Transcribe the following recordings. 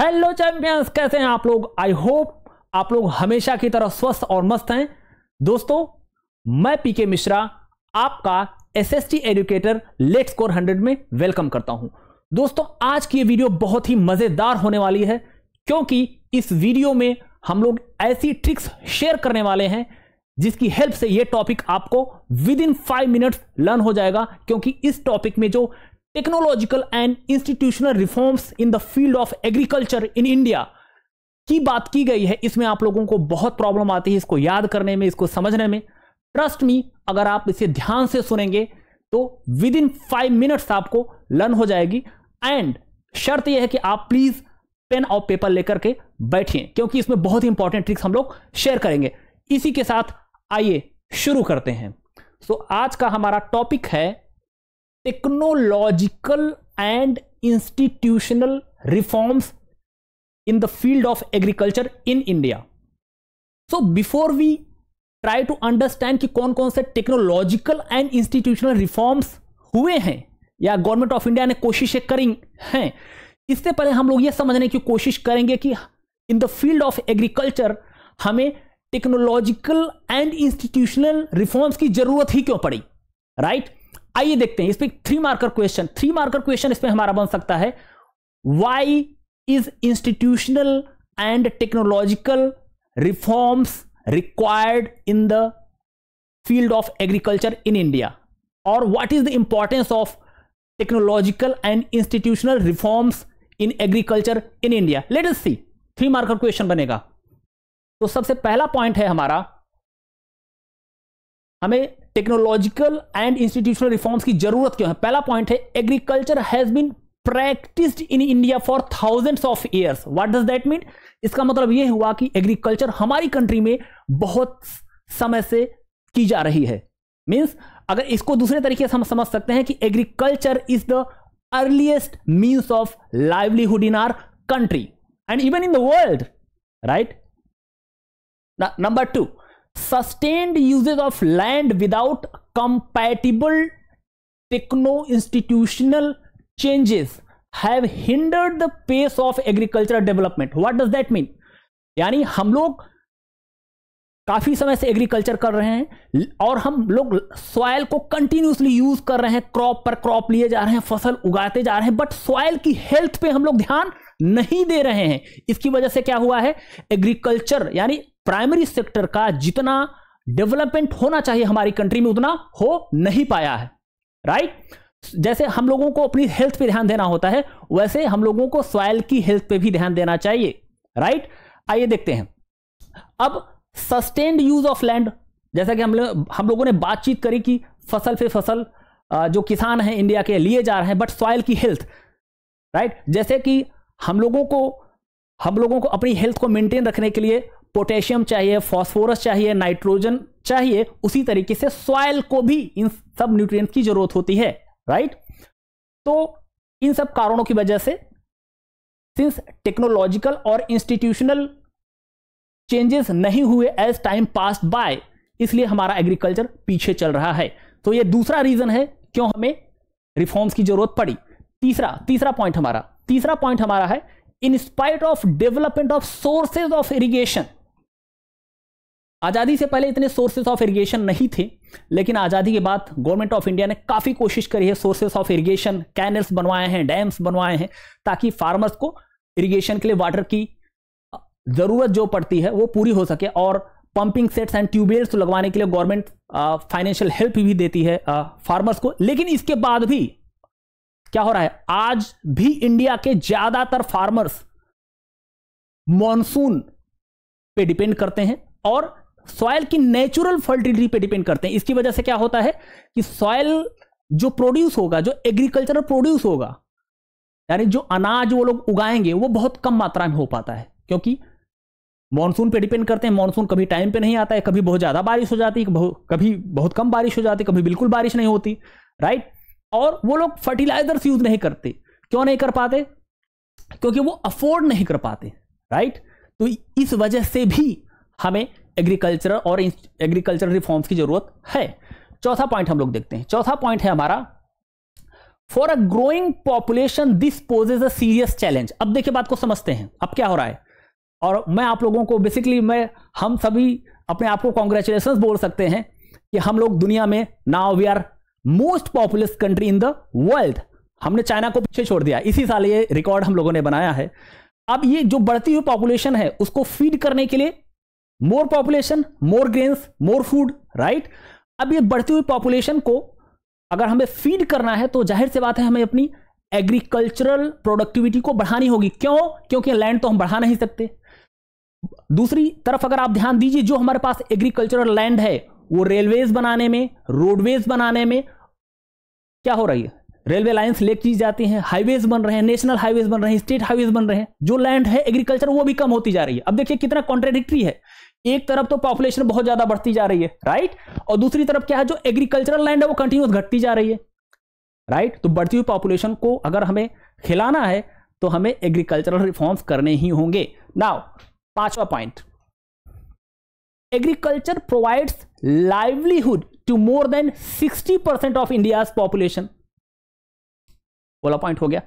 Hello champions कैसे हैं आप लोग आई होप आप लोग हमेशा की तरह स्वस्थ और मस्त हैं दोस्तों मैं पीके मिश्रा आपका एसएसटी एजुकेटर लेट स्कोर 100 में वेलकम करता हूं दोस्तों आज की ये वीडियो बहुत ही मजेदार होने वाली है क्योंकि इस वीडियो में हम लोग ऐसी ट्रिक्स शेयर करने वाले हैं जिसकी हेल्प से ये टॉपिक आपको within five minutes learn हो जाएगा क्योंकि इस टॉपिक में जो technological and institutional reforms in the field of agriculture in India की बात की गई है इसमें आप लोगों को बहुत प्रॉब्लम आती है इसको याद करने में इसको समझने में ट्रस्ट मी अगर आप इसे ध्यान से सुनेंगे तो विद इन फाइव मिनट्स आपको लर्न हो जाएगी एंड शर्त यह है कि आप प्लीज पेन और पेपर लेकर के बैठिए क्योंकि इसमें बहुत ही इंपॉर्टेंट ट्रिक्स हम लोग शेयर करेंगे इसी के साथ आइए शुरू करते हैं सो so, आज का हमारा टॉपिक है technological and institutional reforms in the field of agriculture in India so before we try to understand कि कौन कौन से टेक्नोलॉजिकल एंड इंस्टीट्यूशनल रिफॉर्म्स हुए हैं या गवर्नमेंट ऑफ इंडिया ने कोशिशें करी हैं इससे पहले हम लोग यह समझने की कोशिश करेंगे कि in the field of agriculture हमें टेक्नोलॉजिकल एंड इंस्टीट्यूशनल रिफॉर्म्स की जरूरत ही क्यों पड़ी राइट right? आइए देखते हैं इसमें three marker question three marker question इसमें हमारा बन सकता है why is institutional and technological reforms required in the field of agriculture in India और what is the importance of technological and institutional reforms in agriculture in India let us see three marker question बनेगा तो सबसे पहला point है हमारा हमें technological and institutional reforms की जरूरत क्यों है पहला पॉइंट है agriculture has been practised in India for thousands of years what does that mean इसका मतलब यह हुआ कि एग्रीकल्चर हमारी कंट्री में बहुत समय से की जा रही है मीन्स अगर इसको दूसरे तरीके से हम समझ सकते हैं कि agriculture is the earliest means of livelihood in our country and even in the world right number two sustained usages of land without compatible techno institutional changes have hindered the pace of agricultural development what does that mean यानी हम लोग काफी समय से agriculture कर रहे हैं और हम लोग सॉयल को कंटिन्यूसली यूज कर रहे हैं क्रॉप पर क्रॉप लिए जा रहे हैं फसल उगाते जा रहे हैं बट सॉयल की हेल्थ पे हम लोग ध्यान नहीं दे रहे हैं इसकी वजह से क्या हुआ है एग्रीकल्चर यानी प्राइमरी सेक्टर का जितना डेवलपमेंट होना चाहिए हमारी कंट्री में उतना हो नहीं पाया है राइट जैसे हम लोगों को अपनी हेल्थ पे ध्यान देना होता है वैसे हम लोगों को सॉयल की हेल्थ पे भी ध्यान देना चाहिए राइट आइए देखते हैं अब सस्टेन्ड यूज ऑफ लैंड जैसा कि हम लोग हम लोगों ने बातचीत करी कि फसल पे फसल जो किसान हैं इंडिया के लिए जा रहे हैं बट सॉयल की हेल्थ राइट जैसे कि हम लोगों को हम लोगों को अपनी हेल्थ को मेंटेन रखने के लिए पोटेशियम चाहिए फॉस्फोरस चाहिए नाइट्रोजन चाहिए उसी तरीके से सॉयल को भी इन सब न्यूट्रिएंट्स की जरूरत होती है राइट तो इन सब कारणों की वजह से सिंस टेक्नोलॉजिकल और इंस्टीट्यूशनल चेंजेस नहीं हुए एज टाइम पास बाय इसलिए हमारा एग्रीकल्चर पीछे चल रहा है तो ये दूसरा रीजन है क्यों हमें रिफॉर्म्स की जरूरत पड़ी तीसरा तीसरा पॉइंट हमारा तीसरा पॉइंट हमारा है in spite of development of sources of irrigation आज़ादी से पहले इतने सोर्सेज ऑफ इरिगेशन नहीं थे लेकिन आज़ादी के बाद गवर्नमेंट ऑफ इंडिया ने काफ़ी कोशिश करी है सोर्सेज ऑफ इरिगेशन कैनल्स बनवाए हैं डैम्स बनवाए हैं ताकि फार्मर्स को इरिगेशन के लिए वाटर की ज़रूरत जो पड़ती है वो पूरी हो सके और पंपिंग सेट्स एंड ट्यूबवेल्स लगवाने के लिए गवर्नमेंट फाइनेंशियल हेल्प भी देती है फार्मर्स को लेकिन इसके बाद भी क्या हो रहा है आज भी इंडिया के ज़्यादातर फार्मर्स मॉनसून पे डिपेंड करते हैं और सॉयल की नेचुरल फर्टिलिटी पे डिपेंड करते हैं इसकी वजह से क्या होता है कि सॉयल जो प्रोड्यूस होगा जो एग्रीकल्चरल प्रोड्यूस होगा यानी जो अनाज वो लोग उगाएंगे वो बहुत कम मात्रा में हो पाता है क्योंकि मॉनसून पे डिपेंड करते हैं मॉनसून कभी टाइम पे नहीं आता है कभी बहुत ज़्यादा बारिश हो जाती है कभी बहुत कम बारिश हो जाती है कभी बिल्कुल बारिश नहीं होती राइट और वो लोग फर्टिलाइजर्स यूज़ नहीं करते क्यों नहीं कर पाते क्योंकि वो अफोर्ड नहीं कर पाते राइट तो इस वजह से भी हमें एग्रीकल्चर और एग्रीकल्चर रिफॉर्म्स की जरूरत है चौथा पॉइंट हम लोग देखते हैं चौथा पॉइंट है हमारा for a growing population this poses a serious challenge अब देखिए बात को समझते हैं अब क्या हो रहा है और मैं आप लोगों को बेसिकली मैं हम सभी अपने आप को कॉन्ग्रेचुलेशन बोल सकते हैं कि हम लोग दुनिया में now we are most populous country in the world हमने चाइना को पीछे छोड़ दिया इसी साल ये रिकॉर्ड हम लोगों ने बनाया है अब ये जो बढ़ती हुई पॉपुलेशन है उसको फीड करने के लिए more population more grains more food right अब ये बढ़ती हुई पॉपुलेशन को अगर हमें फीड करना है तो जाहिर सी बात है हमें अपनी एग्रीकल्चरल प्रोडक्टिविटी को बढ़ानी होगी क्यों क्योंकि लैंड तो हम बढ़ा नहीं सकते दूसरी तरफ अगर आप ध्यान दीजिए जो हमारे पास एग्रीकल्चरल लैंड है वो रेलवेज बनाने में रोडवेज बनाने में क्या हो रही है रेलवे लाइन्स ले की जाती हैं हाईवेज बन रहे हैं नेशनल हाईवेज बन रहे हैं स्टेट हाईवेज बन रहे हैं जो लैंड है एग्रीकल्चर वो भी कम होती जा रही है अब देखिए कितना कॉन्ट्रेडिक्ट्री है एक तरफ तो पॉपुलेशन बहुत ज्यादा बढ़ती जा रही है राइट और दूसरी तरफ क्या है जो एग्रीकल्चरल लैंड है वो कंटिन्यूस घटती जा रही है राइट तो बढ़ती हुई पॉपुलेशन को अगर हमें खिलाना है तो हमें एग्रीकल्चरल रिफॉर्म्स करने ही होंगे नाउ पांचवा point agriculture provides livelihood to more than 60 percent of India population बोला पॉइंट हो गया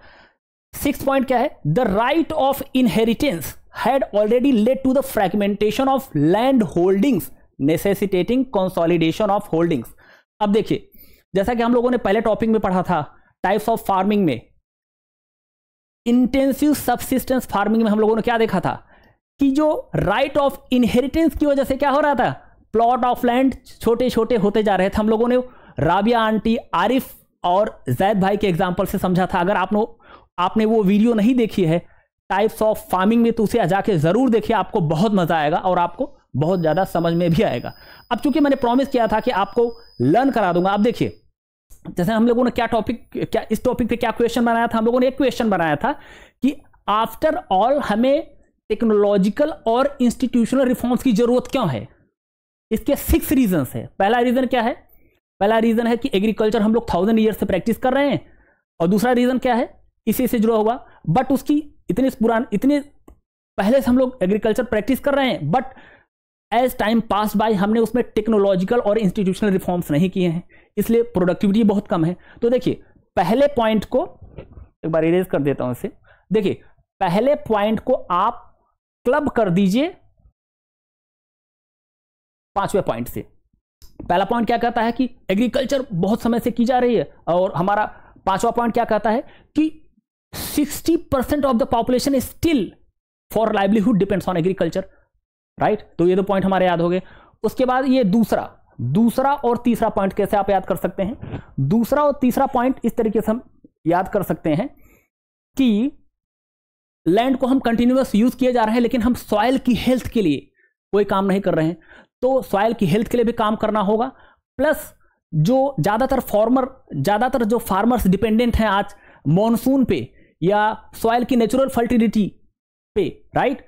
सिक्स पॉइंट क्या है the right of inheritance had already led to the fragmentation of land holdings necessitating consolidation of holdings अब देखिए जैसा कि हम लोगों ने पहले टॉपिक में पढ़ा था टाइप्स ऑफ फार्मिंग में इंटेंसिव सबसिस्टेंस फार्मिंग में हम लोगों ने क्या देखा था कि जो राइट ऑफ इनहेरिटेंस की वजह से क्या हो रहा था प्लॉट ऑफ लैंड छोटे छोटे होते जा रहे थे हम लोगों ने राबिया आंटी आरिफ और जैद भाई के एग्जाम्पल से समझा था अगर आप आपने वो वीडियो नहीं देखी है टाइप्स ऑफ फार्मिंग में तो उसे जाके ज़रूर देखिए आपको बहुत मज़ा आएगा और आपको बहुत ज़्यादा समझ में भी आएगा अब चूंकि मैंने प्रॉमिस किया था कि आपको लर्न करा दूंगा अब देखिए जैसे हम लोगों ने क्या टॉपिक क्या इस टॉपिक पे क्या क्वेश्चन बनाया था हम लोगों ने एक क्वेश्चन बनाया था कि आफ्टर ऑल हमें टेक्नोलॉजिकल और इंस्टीट्यूशनल रिफॉर्म्स की ज़रूरत क्यों है इसके सिक्स रीजन है पहला रीज़न क्या है पहला रीज़न है कि एग्रीकल्चर हम लोग थाउजेंड ईयर से प्रैक्टिस कर रहे हैं और दूसरा रीज़न क्या है इसी से जुड़ा हुआ बट उसकी इतने पुरान इतने पहले से हम लोग एग्रीकल्चर प्रैक्टिस कर रहे हैं but as time pass by हमने उसमें टेक्नोलॉजिकल और इंस्टीट्यूशनल रिफॉर्म्स नहीं किए हैं इसलिए प्रोडक्टिविटी बहुत कम है तो देखिए पहले पॉइंट को एक बार इरेज कर देता हूं इसे देखिए पहले पॉइंट को आप क्लब कर दीजिए पांचवें पॉइंट से पहला पॉइंट क्या कहता है कि एग्रीकल्चर बहुत समय से की जा रही है और हमारा पांचवा पॉइंट क्या कहता है कि percent of the population is still for livelihood depends on agriculture right तो ये दो तो पॉइंट हमारे याद हो गए उसके बाद ये दूसरा दूसरा और तीसरा पॉइंट कैसे आप याद कर सकते हैं दूसरा और तीसरा पॉइंट इस तरीके से हम याद कर सकते हैं कि लैंड को हम कंटिन्यूस यूज किए जा रहे हैं लेकिन हम सॉयल की हेल्थ के लिए कोई काम नहीं कर रहे हैं तो सॉयल की हेल्थ के लिए भी काम करना होगा प्लस जो ज़्यादातर फॉर्मर ज़्यादातर जो फार्मर्स डिपेंडेंट हैं आज मॉनसून पे या सॉइल की नेचुरल फर्टिलिटी पे राइट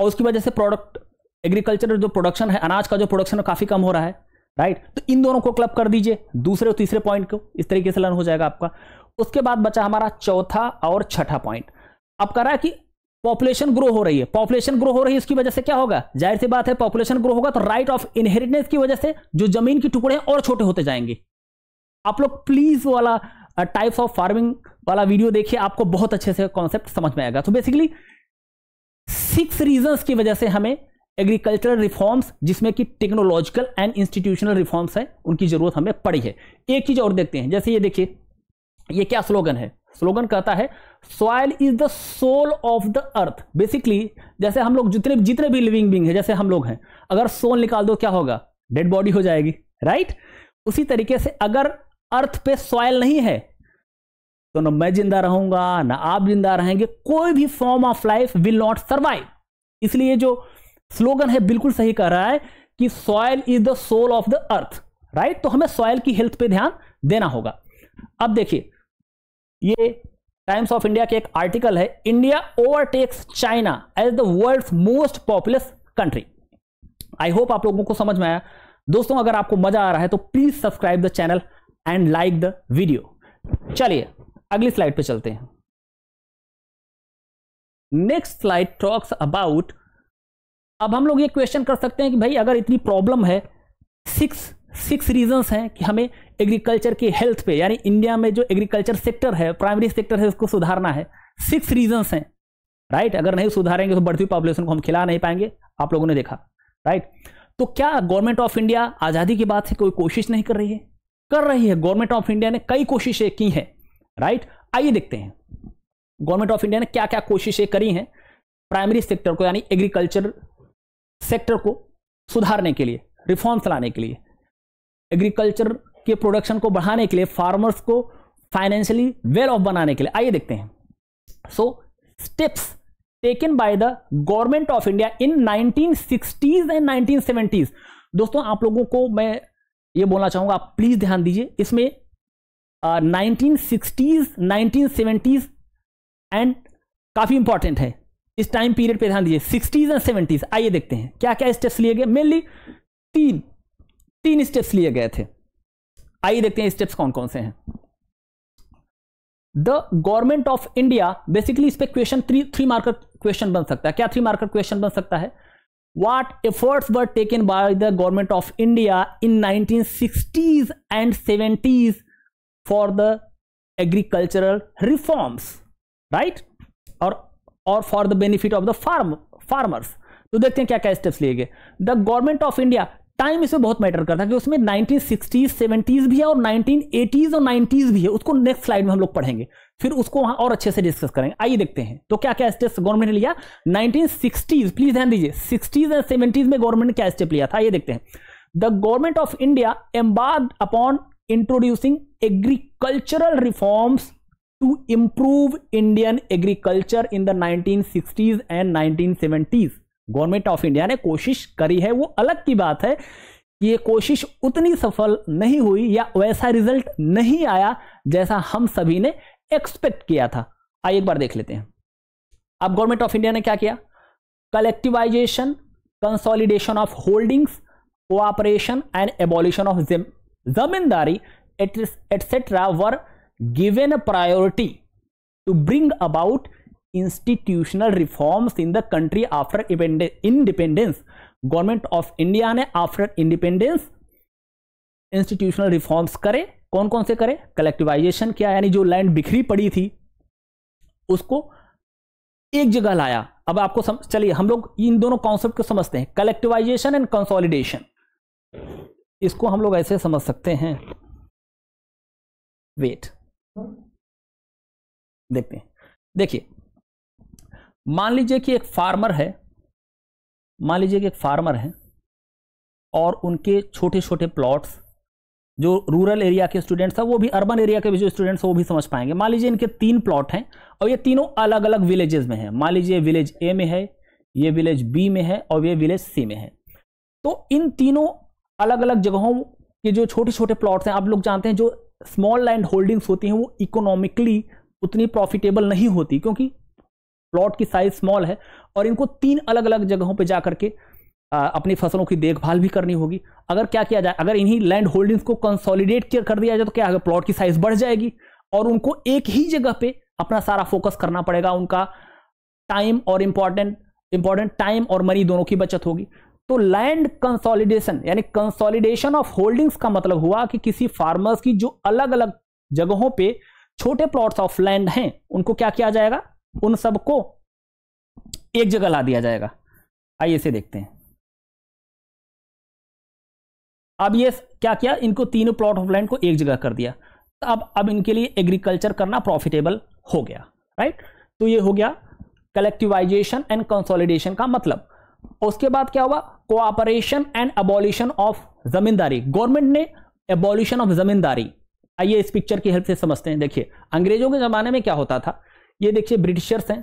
और उसकी वजह से प्रोडक्ट एग्रीकल्चर जो प्रोडक्शन है अनाज का जो प्रोडक्शन है काफ़ी कम हो रहा है राइट तो इन दोनों को क्लब कर दीजिए दूसरे और तीसरे पॉइंट को इस तरीके से लर्न हो जाएगा आपका उसके बाद बचा हमारा चौथा और छठा पॉइंट अब कह रहा है कि पॉपुलेशन ग्रो हो रही है पॉपुलेशन ग्रो हो रही है इसकी वजह से क्या होगा जाहिर सी बात है पॉपुलेशन ग्रो होगा तो राइट ऑफ इनहेरिटेंस की वजह से जो जमीन के टुकड़े हैं और छोटे होते जाएंगे आप लोग प्लीज वाला टाइप्स ऑफ फार्मिंग वाला वीडियो देखिए आपको बहुत अच्छे से कॉन्सेप्ट समझ में आएगा तो बेसिकली सिक्स रीजंस की वजह से हमें एग्रीकल्चरल रिफॉर्म्स जिसमें कि टेक्नोलॉजिकल एंड इंस्टीट्यूशनल रिफॉर्म्स है उनकी जरूरत हमें पड़ी है एक चीज और देखते हैं जैसे ये देखिए ये क्या स्लोगन है स्लोगन कहता है soil is the soul of the earth basically जैसे हम लोग जितने जितने भी लिविंग बींग है जैसे हम लोग हैं अगर सोल निकाल दो क्या होगा डेड बॉडी हो जाएगी राइट right? उसी तरीके से अगर अर्थ पे सॉयल नहीं है तो ना मैं जिंदा रहूंगा ना आप जिंदा रहेंगे कोई भी form of life will not survive इसलिए जो स्लोगन है बिल्कुल सही कह रहा है कि soil is the soul of the earth right तो हमें सॉयल की हेल्थ पे ध्यान देना होगा अब देखिए ये टाइम्स ऑफ इंडिया के एक आर्टिकल है India overtakes China as the world most populous country I hope आप लोगों को समझ में आया दोस्तों अगर आपको मजा आ रहा है तो please subscribe the channel and like the video चलिए अगली स्लाइड पे चलते हैं नेक्स्ट स्लाइड टॉक्स अबाउट अब हम लोग ये क्वेश्चन कर सकते हैं कि भाई अगर इतनी प्रॉब्लम है सिक्स सिक्स रीजंस हैं कि हमें एग्रीकल्चर के हेल्थ पे यानी इंडिया में जो एग्रीकल्चर सेक्टर है प्राइमरी सेक्टर है उसको सुधारना है सिक्स रीजंस हैं राइट अगर नहीं सुधारेंगे तो बढ़ती पॉपुलेशन को हम खिला नहीं पाएंगे आप लोगों ने देखा राइट तो क्या गवर्नमेंट ऑफ इंडिया आज़ादी की बात से कोई कोशिश नहीं कर रही है कर रही है गवर्नमेंट ऑफ इंडिया ने कई कोशिशें की हैं राइट आइए देखते हैं गवर्नमेंट ऑफ इंडिया ने क्या क्या कोशिशें करी हैं प्राइमरी सेक्टर को यानी एग्रीकल्चर सेक्टर को सुधारने के लिए रिफॉर्म्स लाने के लिए एग्रीकल्चर के प्रोडक्शन को बढ़ाने के लिए फार्मर्स को फाइनेंशियली वेल ऑफ बनाने के लिए आइए देखते हैं so steps taken by the government of India in 1960s and 1970s दोस्तों आप लोगों को मैं ये बोलना चाहूंगा आप प्लीज़ ध्यान दीजिए इसमें nineteen sixties nineteen seventies and काफ़ी इंपॉर्टेंट है इस टाइम पीरियड पे ध्यान दीजिए सिक्सटीज़ एंड सेवेंटीज़ आइए देखते हैं क्या क्या स्टेप्स लिए गए मेनली तीन तीन स्टेप्स लिए गए थे आइए देखते हैं स्टेप्स कौन कौन से हैं the government of India basically इस पर question three three marker question बन सकता है क्या थ्री मार्कर क्वेश्चन बन सकता है what efforts were taken by the government of India in 1960s and 70s for the agricultural reforms, right? Or और for the benefit of the farm farmers तो देखते हैं क्या क्या स्टेप्स लिए गए the government of India time इसमें बहुत मैटर करता है कि उसमें 1960s 70s भी है और 1980s और 90s भी है उसको नेक्स्ट स्लाइड में हम लोग पढ़ेंगे फिर उसको वहां और अच्छे से डिस्कस करेंगे आइए देखते हैं तो क्या क्या स्टेप्स गवर्नमेंट ने लिया 1960s प्लीज ध्यान दीजिए 60s एंड 70s में गवर्नमेंट ने क्या स्टेप लिया था ये देखते हैं the government of India embarked upon introducing agricultural reforms to improve Indian agriculture in the 1960s and 1970s government of India ने कोशिश करी है वो अलग की बात है ये कोशिश उतनी सफल नहीं हुई या वैसा रिजल्ट नहीं आया जैसा हम सभी ने एक्सपेक्ट किया था आइए एक बार देख लेते हैं अब गवर्नमेंट ऑफ इंडिया ने क्या किया collectivisation consolidation of holdings cooperation and abolition of zamindari et cetera were given priority to bring about institutional reforms in the country after independence government of India ने आफ्टर इंडिपेंडेंस इंस्टीट्यूशनल रिफॉर्म्स करे कौन कौन से करें collectivisation किया यानी जो लैंड बिखरी पड़ी थी उसको एक जगह लाया अब आपको सम... चलिए हम लोग इन दोनों कॉन्सेप्ट को समझते हैं कलेक्टिवाइजेशन एंड कंसोलिडेशन इसको हम लोग ऐसे समझ सकते हैं वेट देखते हैं देखिए मान लीजिए कि एक फार्मर है मान लीजिए कि एक फार्मर है और उनके छोटे छोटे प्लॉट्स जो रूरल एरिया के स्टूडेंट्स हैं वो भी अर्बन एरिया के भी जो स्टूडेंट्स हैं वो भी समझ पाएंगे मान लीजिए इनके तीन प्लॉट हैं और ये तीनों अलग अलग विलेजेस में हैं मान लीजिए विलेज ए में है ये विलेज बी में है और ये विलेज सी में है तो इन तीनों अलग अलग जगहों के जो छोटे छोटे प्लॉट्स हैं आप लोग जानते हैं जो स्मॉल लैंड होल्डिंग्स होती हैं वो इकोनॉमिकली उतनी प्रॉफिटेबल नहीं होती क्योंकि प्लॉट की साइज स्मॉल है और इनको तीन अलग अलग जगहों पर जा करके अपनी फसलों की देखभाल भी करनी होगी अगर क्या किया जाए अगर इन्हीं लैंड होल्डिंग्स को कंसोलिडेट कर दिया जाए तो क्या होगा प्लॉट की साइज बढ़ जाएगी और उनको एक ही जगह पे अपना सारा फोकस करना पड़ेगा उनका टाइम और इंपॉर्टेंट इंपॉर्टेंट टाइम और मनी दोनों की बचत होगी तो लैंड कंसोलिडेशन यानी कंसोलिडेशन ऑफ होल्डिंग्स का मतलब हुआ कि किसी फार्मर्स की जो अलग अलग जगहों पे छोटे प्लॉट्स ऑफ लैंड हैं उनको क्या किया जाएगा उन सबको एक जगह ला दिया जाएगा आइए इसे देखते हैं अब ये क्या किया इनको तीनों प्लॉट ऑफ लैंड को एक जगह कर दिया तो अब अब इनके लिए एग्रीकल्चर करना प्रॉफिटेबल हो गया राइट तो ये हो गया कलेक्टिवाइजेशन एंड कंसोलिडेशन का मतलब उसके बाद क्या हुआ cooperation and abolition of zamindari government ने एबोल्यूशन ऑफ जमींदारी आइए इस पिक्चर की हेल्प से समझते हैं देखिए अंग्रेजों के ज़माने में क्या होता था ये देखिए ब्रिटिशर्स हैं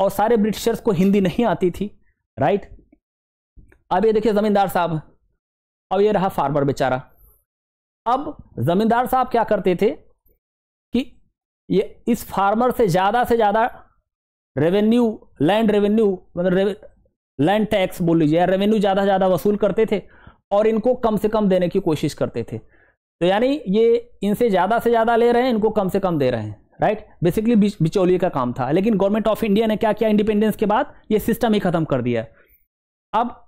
और सारे ब्रिटिशर्स को हिंदी नहीं आती थी राइट अब ये देखिए ज़मींदार साहब अब ये रहा फार्मर बेचारा अब जमींदार साहब क्या करते थे कि ये इस फार्मर से ज़्यादा से ज़्यादा रेवेन्यू लैंड रेवेन्यू मतलब रेवे, लैंड टैक्स बोल लीजिए या रेवेन्यू ज़्यादा से ज़्यादा वसूल करते थे और इनको कम से कम देने की कोशिश करते थे तो यानी ये इनसे ज़्यादा से ज़्यादा ले रहे हैं इनको कम से कम दे रहे हैं राइट बेसिकली बिचौलिए का काम था लेकिन गवर्नमेंट ऑफ इंडिया ने क्या किया इंडिपेंडेंस के बाद ये सिस्टम ही खत्म कर दिया अब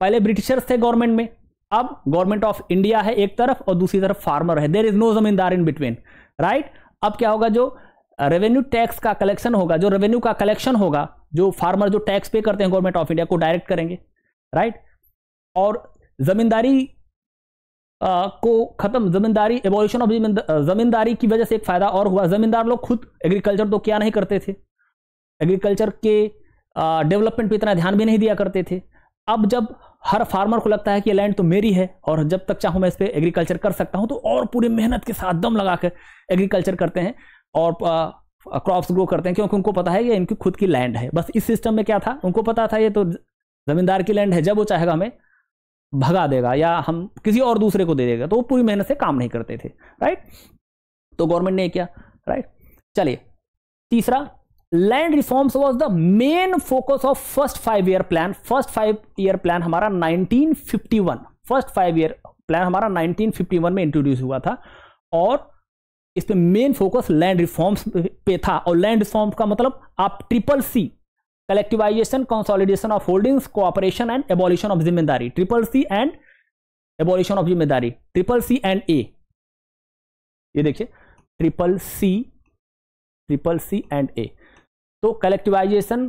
पहले ब्रिटिशर्स थे गवर्नमेंट में अब गवर्नमेंट ऑफ इंडिया है एक तरफ और दूसरी तरफ फार्मर है देर इज नो जमींदार इन बिटवीन राइट अब क्या होगा जो रेवेन्यू टैक्स का कलेक्शन होगा जो रेवेन्यू का कलेक्शन होगा जो फार्मर जो टैक्स पे करते हैं गवर्नमेंट ऑफ इंडिया को डायरेक्ट करेंगे राइट और जमींदारी को खत्म जमींदारी एवोल्यूशन ऑफ जमींदारी की वजह से एक फायदा और हुआ जमींदार लोग खुद एग्रीकल्चर तो क्या नहीं करते थे एग्रीकल्चर के डेवलपमेंट पे इतना ध्यान भी नहीं दिया करते थे अब जब हर फार्मर को लगता है कि ये लैंड तो मेरी है और जब तक चाहूँ मैं इस पर एग्रीकल्चर कर सकता हूँ तो और पूरी मेहनत के साथ दम लगा कर एग्रीकल्चर करते हैं और क्रॉप्स ग्रो करते हैं क्योंकि उनको पता है ये इनकी खुद की लैंड है बस इस सिस्टम में क्या था उनको पता था ये तो ज़मींदार की लैंड है जब वो चाहेगा हमें भगा देगा या हम किसी और दूसरे को दे देगा तो वो पूरी मेहनत से काम नहीं करते थे राइट तो गवर्नमेंट ने किया राइट चलिए तीसरा land reforms was the main focus of first five year plan first five year plan हमारा 1951 फर्स्ट फाइव ईयर प्लान हमारा 1951 में इंट्रोड्यूस हुआ था और इसमें मेन फोकस लैंड रिफॉर्म्स पे था और लैंड रिफॉर्म्स का मतलब आप triple C collectivisation consolidation of holdings cooperation and abolition of जिम्मेदारी triple C and abolition of जिम्मेदारी ट्रिपल सी एंड ए ये देखिए triple C triple C and A तो collectivisation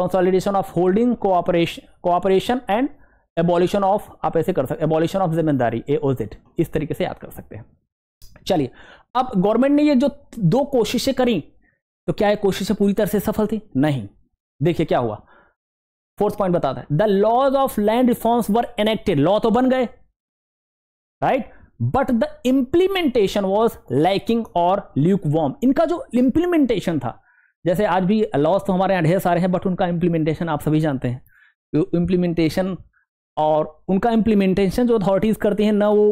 consolidation of holding cooperation cooperation and abolition of आप ऐसे कर सकते abolition of जिम्मेदारी ए इस तरीके से याद कर सकते हैं चलिए अब गवर्नमेंट ने ये जो दो कोशिशें करी तो क्या ये कोशिशें पूरी तरह से सफल थी नहीं देखिए क्या हुआ फोर्थ पॉइंट बताता है the laws of land reforms were enacted law तो बन गए right but the implementation was lacking और ल्यूक वॉर्म इनका जो इंप्लीमेंटेशन था जैसे आज भी लॉस तो हमारे यहाँ ढेर सारे हैं बट उनका इम्प्लीमेंटेशन आप सभी जानते हैं इम्प्लीमेंटेशन तो और उनका इम्प्लीमेंटेशन जो अथॉरिटीज़ करती हैं ना वो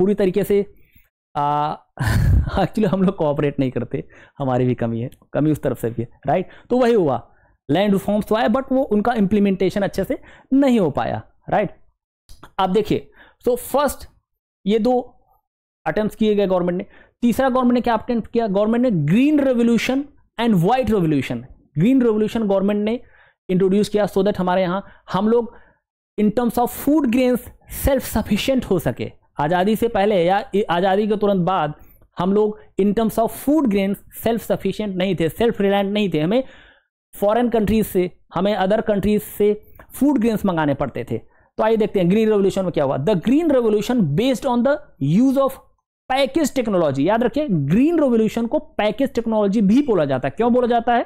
पूरी तरीके से एक्चुअली हम लोग कोऑपरेट नहीं करते हमारी भी कमी है कमी उस तरफ से भी है राइट तो वही हुआ लैंड रिफॉर्म्स तो आए बट वो उनका इम्प्लीमेंटेशन अच्छे से नहीं हो पाया राइट आप देखिए सो फर्स्ट ये दो अटेम्प्ट किए गए गवर्नमेंट ने तीसरा गवर्नमेंट ने क्या अटेम्प्ट किया गवर्नमेंट ने green revolution and white revolution green revolution government ने इंट्रोड्यूस किया सो दैट हमारे यहाँ हम लोग in terms of food grains self sufficient हो सके आज़ादी से पहले या आज़ादी के तुरंत बाद हम लोग in terms of food grains self sufficient नहीं थे सेल्फ रिलायंट नहीं थे हमें फॉरेन कंट्रीज से हमें अदर कंट्रीज से फूड ग्रेन्स मंगाने पड़ते थे तो आइए देखते हैं ग्रीन रेवोल्यूशन में क्या हुआ the green revolution based on the use of package technology याद रखिए ग्रीन रेवोल्यूशन को पैकेज टेक्नोलॉजी भी बोला जाता है क्यों बोला जाता है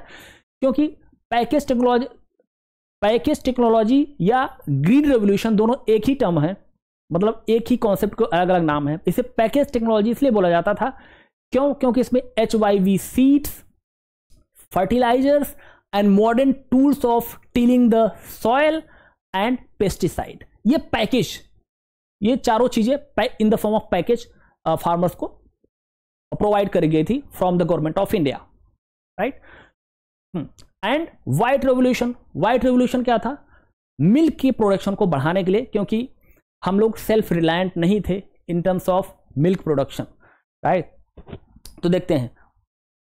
क्योंकि पैकेज टेक्नोलॉजी पैकेज टेक्नोलॉजी या ग्रीन रेवोल्यूशन दोनों एक ही टर्म है मतलब एक ही कॉन्सेप्ट को अलग अलग नाम है इसे पैकेज टेक्नोलॉजी इसलिए बोला जाता था क्यों क्योंकि इसमें H Y V seeds fertilisers and modern tools of tilling the soil and pesticide ये पैकेज ये चारों चीजें in the form of package farmers को प्रोवाइड करी गई थी from the government of India right and white revolution white revolution क्या था मिल्क की प्रोडक्शन को बढ़ाने के लिए क्योंकि हम लोग सेल्फ रिलायंट नहीं थे in terms of milk production right तो देखते हैं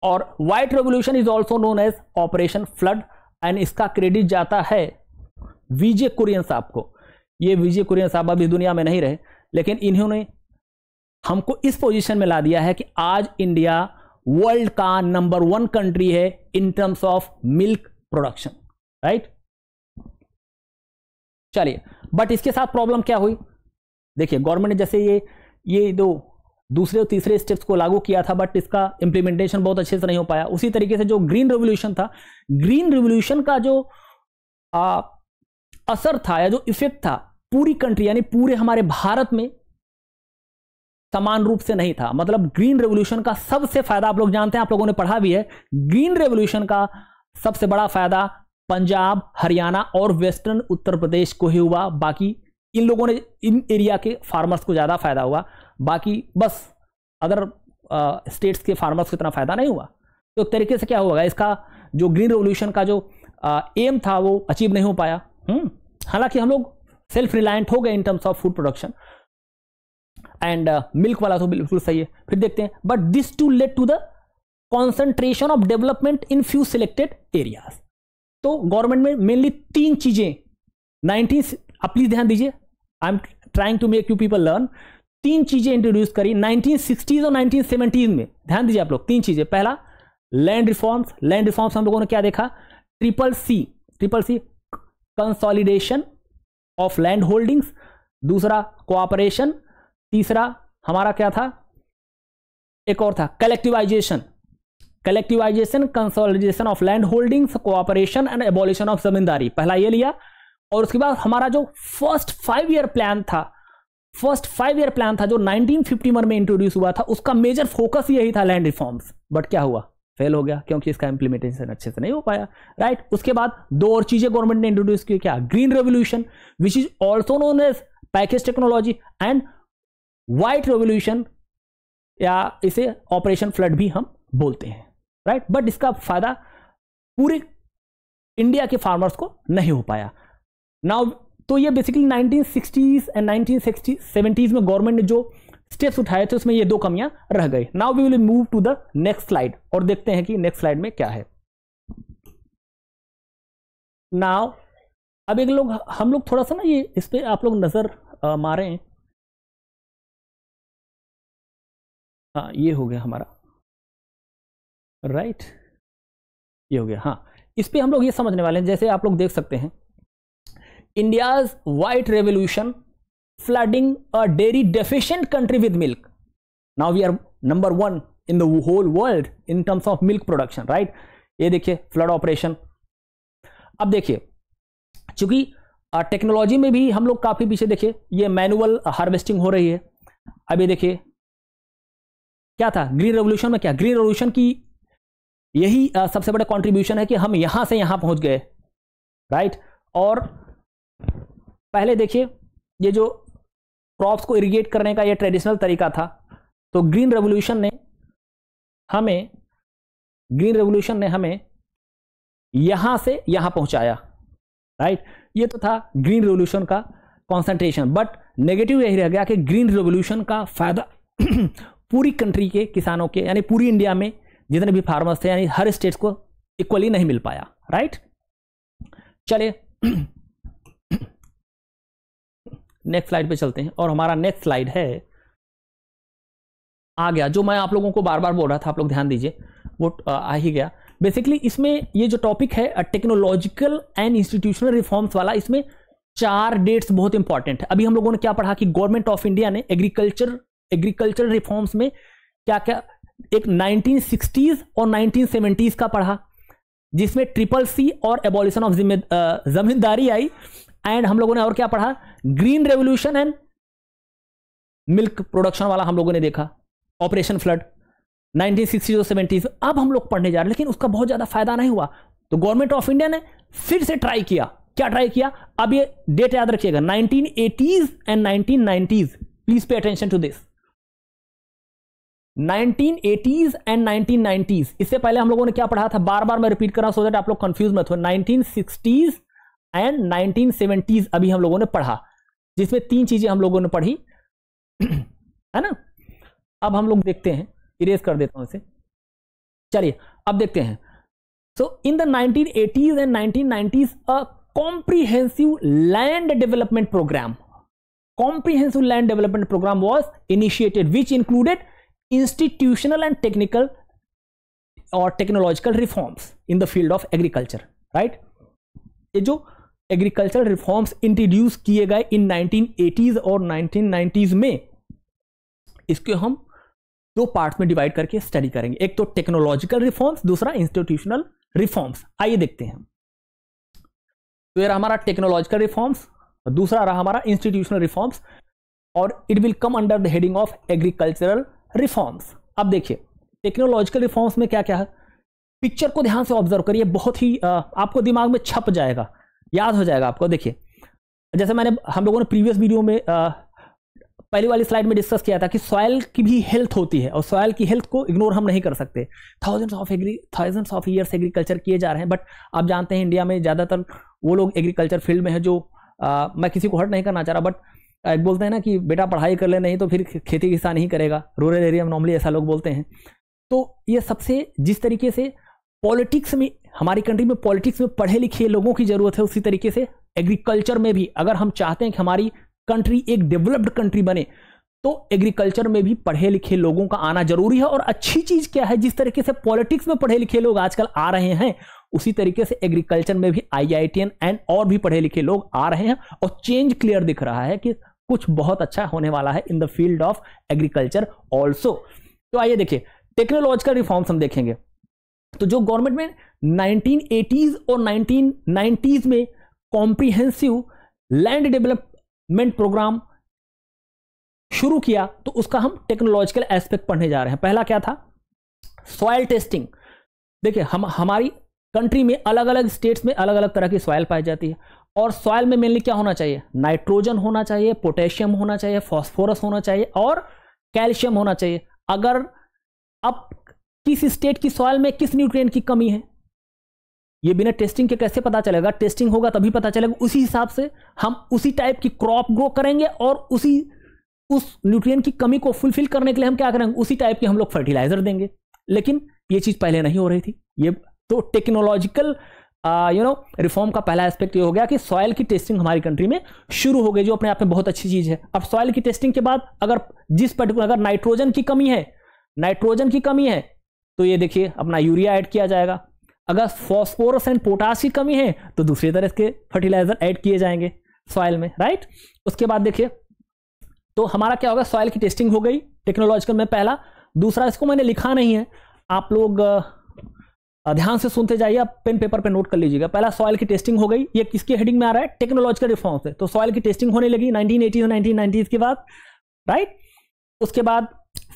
और white revolution is also known as operation flood and इसका क्रेडिट जाता है विजय कुरियन साहब को ये विजय कुरियन साहब अभी दुनिया में नहीं रहे लेकिन इन्होंने हमको इस पोजीशन में ला दिया है कि आज इंडिया वर्ल्ड का नंबर वन कंट्री है in terms of milk production right चलिए बट इसके साथ प्रॉब्लम क्या हुई देखिए गवर्नमेंट ने जैसे ये ये दो दूसरे और तीसरे स्टेप्स को लागू किया था बट इसका इंप्लीमेंटेशन बहुत अच्छे से नहीं हो पाया उसी तरीके से जो ग्रीन रेवोल्यूशन था ग्रीन रेवोल्यूशन का जो आ, असर था या जो इफेक्ट था पूरी कंट्री यानी पूरे हमारे भारत में समान रूप से नहीं था मतलब ग्रीन रेवोल्यूशन का सबसे फायदा आप लोग जानते हैं आप लोगों ने पढ़ा भी है ग्रीन रेवोल्यूशन का सबसे बड़ा फायदा पंजाब हरियाणा और वेस्टर्न उत्तर प्रदेश को ही हुआ बाकी इन लोगों ने इन एरिया के फार्मर्स को ज़्यादा फायदा हुआ बाकी बस अदर स्टेट्स के फार्मर्स को इतना फ़ायदा नहीं हुआ तो एक तरीके से क्या होगा इसका जो ग्रीन रेवोल्यूशन का जो एम था वो अचीव नहीं हो पाया हम्म, हालांकि हम लोग सेल्फ रिलायंट हो गए in terms of food production and milk uh, वाला तो बिल्कुल सही है फिर देखते हैं but this too led to the concentration of development in few selected areas तो गवर्नमेंट में मेनली तीन चीजें नाइनटीन आप प्लीज ध्यान दीजिए I am trying to make you people learn तीन चीजें इंट्रोड्यूस करी 1960s और 1970s में ध्यान दीजिए आप लोग तीन चीजें पहला लैंड रिफॉर्म्स लैंड रिफॉर्म्स हम लोगों ने क्या देखा triple C triple C consolidation of land holdings दूसरा कोऑपरेशन तीसरा हमारा क्या था एक और था collectivisation collectivisation consolidation of land holdings cooperation and abolition of zamindari पहला ये लिया और उसके बाद हमारा जो फर्स्ट फाइव ईयर प्लान था फर्स्ट फाइव ईयर प्लान था जो 1951 में इंट्रोड्यूस हुआ था उसका मेजर फोकस यही था लैंड रिफॉर्म्स बट क्या हुआ फेल हो गया क्योंकि इसका इंप्लीमेंटेशन अच्छे से नहीं हो पाया राइट right? उसके बाद दो और चीजें गवर्नमेंट ने इंट्रोड्यूस की क्या green revolution which is also known as package technology and white revolution या इसे ऑपरेशन फ्लड भी हम बोलते हैं राइट बट इसका फायदा पूरे इंडिया के फार्मर्स को नहीं हो पाया नाउ तो ये बेसिकली 1960s एंड 1970s में गवर्नमेंट ने जो स्टेप्स उठाए थे उसमें ये दो कमियां रह गई now we will move to the next slide और देखते हैं कि नेक्स्ट स्लाइड में क्या है नाउ अब एक लोग हम लोग थोड़ा सा ना ये इस पर आप लोग नज़र मारे हैं हाँ ये हो गया हमारा राइट ये हो गया हाँ इस पर हम लोग ये समझने वाले हैं जैसे आप लोग देख सकते हैं India's white revolution flooding a dairy deficient country with milk now we are number one in the whole world in terms of milk production right ये देखिए फ्लड ऑपरेशन अब देखिए चूंकि टेक्नोलॉजी में भी हम लोग काफ़ी पीछे देखिए ये मैनुअल हार्वेस्टिंग हो रही है अब ये देखिए क्या था ग्रीन रेवोल्यूशन में क्या ग्रीन रेवोल्यूशन की यही आ, सबसे बड़ा कंट्रीब्यूशन है कि हम यहां से यहां पहुंच गए राइट और पहले देखिए ये जो क्रॉप्स को इरिगेट करने का ये ट्रेडिशनल तरीका था तो ग्रीन रेवोल्यूशन ने हमें ग्रीन रेवोल्यूशन ने हमें यहां से यहां पहुंचाया राइट ये तो था ग्रीन रेवोल्यूशन का कॉन्सेंट्रेशन बट नेगेटिव यही रह गया कि ग्रीन रेवोल्यूशन का फायदा पूरी कंट्री के किसानों के यानी पूरी इंडिया में जितने भी फार्मर्स थे यानी हर स्टेट्स को इक्वली नहीं मिल पाया राइट चले नेक्स्ट स्लाइड पे चलते हैं और हमारा नेक्स्ट स्लाइड है आ गया जो मैं आप लोगों को बार बार बोल रहा था आप लोग ध्यान दीजिए वो आ ही गया बेसिकली इसमें ये जो टॉपिक है टेक्नोलॉजिकल एंड इंस्टीट्यूशनल रिफॉर्म्स वाला इसमें चार डेट्स बहुत इंपॉर्टेंट है अभी हम लोगों ने क्या पढ़ा कि गवर्नमेंट ऑफ इंडिया ने एग्रीकल्चर एग्रीकल्चर रिफॉर्म्स में क्या क्या एक 1960s और 1970s का पढ़ा जिसमें ट्रिपल सी और एबॉलिशन ऑफ जमींदारी आई एंड हम लोगों ने और क्या पढ़ा green revolution and milk production वाला हम लोगों ने देखा ऑपरेशन फ्लड 1960s और 70s अब हम लोग पढ़ने जा रहे हैं लेकिन उसका बहुत ज़्यादा फायदा नहीं हुआ तो गवर्नमेंट ऑफ इंडिया ने फिर से ट्राई किया क्या ट्राई किया अब ये डेट याद रखिएगा 1980s and 1990s please pay attention to this 1980s and 1990s इससे पहले हम लोगों ने क्या पढ़ा था बार बार मैं रिपीट कर रहा हूं सो दैट आप लोग कंफ्यूज मत हो 1960s एंड 1970s अभी हम लोगों ने पढ़ा जिसमें तीन चीजें हम लोगों ने पढ़ी है ना अब हम लोग देखते हैं इरेज कर देता हूं इसे चलिए अब देखते हैं so in the 1980s and nineteen a comprehensive land development programme comprehensive land development programme was initiated which included institutional and technical और technological reforms in the field of agriculture right ये जो एग्रीकल्चर रिफॉर्म्स इंट्रोड्यूस किए गए इन 1980s और 1990s में इसके हम दो पार्ट्स में डिवाइड करके स्टडी करेंगे एक तो टेक्नोलॉजिकल रिफॉर्म्स दूसरा इंस्टीट्यूशनल रिफॉर्म्स आइए देखते हैं तो ये रहा हमारा टेक्नोलॉजिकल रिफॉर्म्स और दूसरा रहा हमारा इंस्टीट्यूशनल रिफॉर्म्स और it will come under the heading of agricultural reforms अब देखिए टेक्नोलॉजिकल रिफॉर्म्स में क्या क्या है पिक्चर को ध्यान से ऑब्जर्व करिए बहुत ही आपको दिमाग में छप जाएगा याद हो जाएगा आपको देखिए जैसे मैंने हम लोगों ने प्रीवियस वीडियो में आ, पहली वाली स्लाइड में डिस्कस किया था कि सॉयल की भी हेल्थ होती है और सॉयल की हेल्थ को इग्नोर हम नहीं कर सकते thousands of agri thousands of years agriculture किए जा रहे हैं बट आप जानते हैं इंडिया में ज़्यादातर वो लोग एग्रीकल्चर फील्ड में है जो आ, मैं किसी को हर्ट नहीं करना चाह रहा बट एक बोलते हैं ना कि बेटा पढ़ाई कर ले नहीं तो फिर खेती किसान नहीं करेगा रूरल एरिया में नॉर्मली ऐसा लोग बोलते हैं तो ये सबसे जिस तरीके से पॉलिटिक्स में हमारी कंट्री में पॉलिटिक्स में पढ़े लिखे लोगों की ज़रूरत है उसी तरीके से एग्रीकल्चर में भी अगर हम चाहते हैं कि हमारी कंट्री एक डेवलप्ड कंट्री बने तो एग्रीकल्चर में भी पढ़े लिखे लोगों का आना जरूरी है और अच्छी चीज़ क्या है जिस तरीके से पॉलिटिक्स में पढ़े लिखे लोग आजकल आ रहे हैं उसी तरीके से एग्रीकल्चर में भी आई एंड और भी पढ़े लिखे लोग आ रहे हैं और चेंज क्लियर दिख रहा है कि कुछ बहुत अच्छा होने वाला है in the field of agriculture also तो आइए देखिए टेक्नोलॉजिकल रिफॉर्म्स हम देखेंगे तो जो गवर्नमेंट में 1980s और 1990s में कॉम्प्रीहेंसिव लैंड डेवलपमेंट प्रोग्राम शुरू किया तो उसका हम टेक्नोलॉजिकल एस्पेक्ट पढ़ने जा रहे हैं पहला क्या था सॉयल टेस्टिंग देखिए हम हमारी कंट्री में अलग अलग स्टेट्स में अलग अलग तरह की सॉयल पाई जाती है और सॉयल में मेनली क्या होना चाहिए नाइट्रोजन होना चाहिए पोटेशियम होना चाहिए फॉस्फोरस होना चाहिए और कैल्शियम होना चाहिए अगर अब किस स्टेट की सॉयल में किस न्यूट्रिएंट की कमी है ये बिना टेस्टिंग के कैसे पता चलेगा टेस्टिंग होगा तभी पता चलेगा उसी हिसाब से हम उसी टाइप की क्रॉप ग्रो करेंगे और उसी उस न्यूट्रिएंट की कमी को फुलफिल करने के लिए हम क्या करेंगे उसी टाइप के हम लोग फर्टिलाइजर देंगे लेकिन ये चीज़ पहले नहीं हो रही थी ये तो टेक्नोलॉजिकल यू नो रिफॉर्म का पहला एस्पेक्ट ये हो गया कि सॉयल की टेस्टिंग हमारी कंट्री में शुरू हो गई जो अपने आप में बहुत अच्छी चीज़ है अब सॉयल की टेस्टिंग के बाद अगर जिस पर्टिकुलर अगर नाइट्रोजन की कमी है नाइट्रोजन की कमी है तो ये देखिए अपना यूरिया ऐड किया जाएगा अगर फॉस्फोरस एंड पोटास की कमी है तो दूसरी तरह के फर्टिलाइजर ऐड किए जाएंगे सॉयल में राइट उसके बाद देखिए तो हमारा क्या होगा सॉयल की टेस्टिंग हो गई टेक्नोलॉजिकल में पहला दूसरा इसको मैंने लिखा नहीं है आप लोग ध्यान से सुनते जाइए आप पेन पेपर पे नोट कर लीजिएगा पहला सॉइल की टेस्टिंग हो गई ये किसकी हेडिंग में आ रहा है टेक्नोलॉजिकल रिफॉर्म से तो सॉइल की टेस्टिंग होने लगी नाइनटीन एटीज नाइनटीन के बाद राइट उसके बाद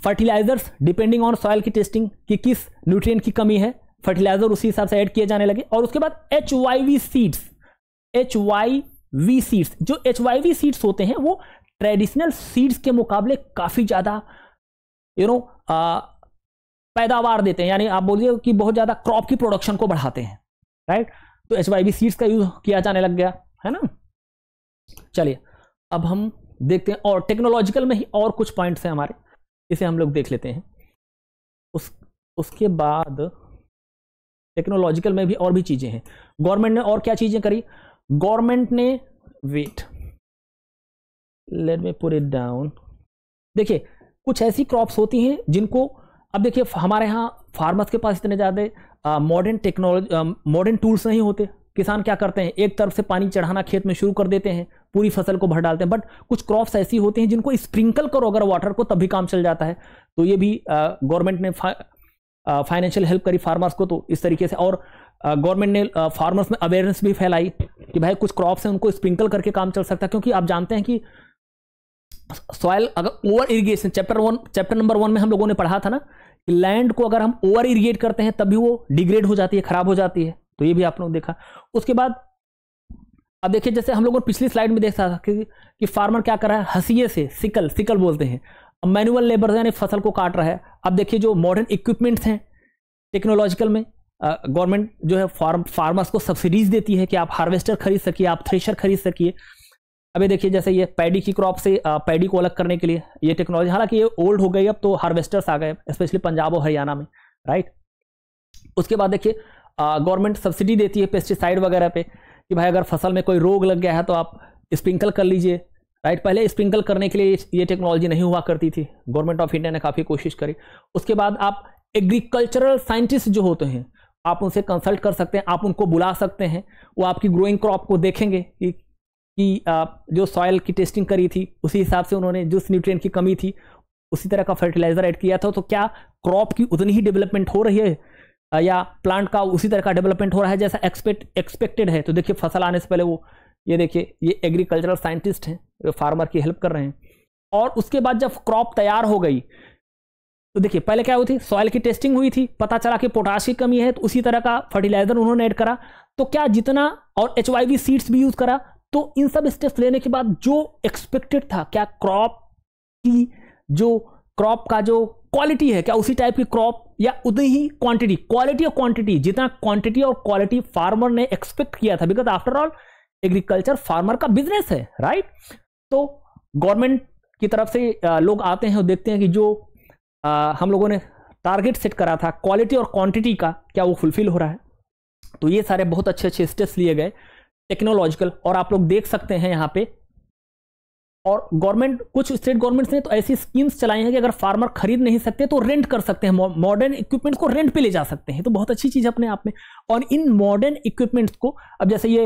फर्टिलाइजर्स डिपेंडिंग ऑन सॉइल की टेस्टिंग कि किस न्यूट्रिएंट की कमी है फर्टिलाइजर उसी हिसाब से ऐड किए जाने लगे और उसके बाद H Y V seeds H Y V seeds जो एच वाई वी सीड्स होते हैं वो ट्रेडिशनल सीड्स के मुकाबले काफ़ी ज़्यादा यू नो पैदावार देते हैं यानी आप बोलिए कि बहुत ज़्यादा क्रॉप की प्रोडक्शन को बढ़ाते हैं राइट तो एच वाई सीड्स का यूज किया जाने लग गया है ना चलिए अब हम देखते हैं और टेक्नोलॉजिकल में ही और कुछ पॉइंट्स हैं हमारे इसे हम लोग देख लेते हैं उस उसके बाद टेक्नोलॉजिकल में भी और भी चीज़ें हैं गवर्नमेंट ने और क्या चीज़ें करी गवर्नमेंट ने wait let me put it down देखिए कुछ ऐसी क्रॉप्स होती हैं जिनको अब देखिए हमारे यहाँ फार्मर्स के पास इतने ज़्यादा मॉडर्न टेक्नोलॉजी मॉडर्न टूल्स नहीं होते किसान क्या करते हैं एक तरफ से पानी चढ़ाना खेत में शुरू कर देते हैं पूरी फसल को भर डालते हैं बट कुछ क्रॉप्स ऐसी होते हैं जिनको स्प्रिंकल करो अगर वाटर को तभी काम चल जाता है तो ये भी गवर्नमेंट ने फाइनेंशियल हेल्प करी फार्मर्स को तो इस तरीके से और गवर्नमेंट ने फार्मर्स में अवेयरनेस भी फैलाई कि भाई कुछ क्रॉप्स हैं उनको स्प्रिंकल करके काम चल सकता है क्योंकि आप जानते हैं कि सॉयल अगर over irrigation chapter one chapter number one में हम लोगों ने पढ़ा था ना कि लैंड को अगर हम ओवर इरिगेट करते हैं तभी वो डिग्रेड हो जाती है खराब हो जाती है तो ये भी आप ने देखा उसके बाद अब देखिए जैसे हम लोगों ने पिछली स्लाइड में देखा था कि, कि फार्मर क्या कर रहा है हसीिए से सिकल सिकल बोलते हैं मैनुअल लेबर यानी फसल को काट रहा है अब देखिए जो मॉडर्न इक्विपमेंट्स हैं टेक्नोलॉजिकल में गवर्नमेंट जो है फार्म फार्मर्स को सब्सिडीज देती है कि आप हार्वेस्टर खरीद सकिए आप थ्रेशर खरीद सकिए अभी देखिए जैसे ये पैडी की क्रॉप से पैडी को अलग करने के लिए ये टेक्नोलॉजी हालांकि ये ओल्ड हो गई अब तो हार्वेस्टर्स आ गए स्पेशली पंजाब और हरियाणा में राइट उसके बाद देखिए गवर्नमेंट सब्सिडी देती है पेस्टिसाइड वगैरह पे कि भाई अगर फसल में कोई रोग लग गया है तो आप स्प्रिंकल कर लीजिए राइट पहले स्प्रिंकल करने के लिए ये टेक्नोलॉजी नहीं हुआ करती थी गवर्नमेंट ऑफ इंडिया ने काफ़ी कोशिश करी उसके बाद आप एग्रीकल्चरल साइंटिस्ट जो होते हैं आप उनसे कंसल्ट कर सकते हैं आप उनको बुला सकते हैं वो आपकी ग्रोइंग क्रॉप को देखेंगे कि कि जो सॉयल की टेस्टिंग करी थी उसी हिसाब से उन्होंने जिस न्यूट्रिएंट की कमी थी उसी तरह का फर्टिलाइज़र ऐड किया था तो क्या क्रॉप की उतनी ही डेवलपमेंट हो रही है या प्लांट का उसी तरह का डेवलपमेंट हो रहा है जैसा एक्सपेक्ट एक्सपेक्टेड है तो देखिए फसल आने से पहले वो ये देखिए ये एग्रीकल्चरल साइंटिस्ट हैं फार्मर की हेल्प कर रहे हैं और उसके बाद जब क्रॉप तैयार हो गई तो देखिए पहले क्या हुई थी सॉयल की टेस्टिंग हुई थी पता चला कि पोटास की कमी है तो उसी तरह का फर्टिलाइजर उन्होंने ऐड करा तो क्या जितना और एच सीड्स भी यूज़ करा तो इन सब स्टेप्स लेने के बाद जो एक्सपेक्टेड था क्या क्रॉप की जो क्रॉप का जो क्वालिटी है क्या उसी टाइप की क्रॉप या उतनी ही क्वांटिटी क्वालिटी और क्वांटिटी जितना क्वांटिटी और क्वालिटी फार्मर ने एक्सपेक्ट किया था because after all agriculture farmer का बिजनेस है राइट तो गवर्नमेंट की तरफ से लोग आते हैं और देखते हैं कि जो हम लोगों ने टारगेट सेट करा था क्वालिटी और क्वांटिटी का क्या वो फुलफिल हो रहा है तो ये सारे बहुत अच्छे अच्छे स्टेप्स लिए गए टेक्नोलॉजिकल और आप लोग देख सकते हैं यहाँ पे और गवर्नमेंट कुछ स्टेट गवर्नमेंट्स ने तो ऐसी स्कीम्स चलाई हैं कि अगर फार्मर खरीद नहीं सकते तो रेंट कर सकते हैं मॉडर्न इक्विपमेंट्स को रेंट पे ले जा सकते हैं तो बहुत अच्छी चीज़ अपने आप में और इन मॉडर्न इक्विपमेंट्स को अब जैसे ये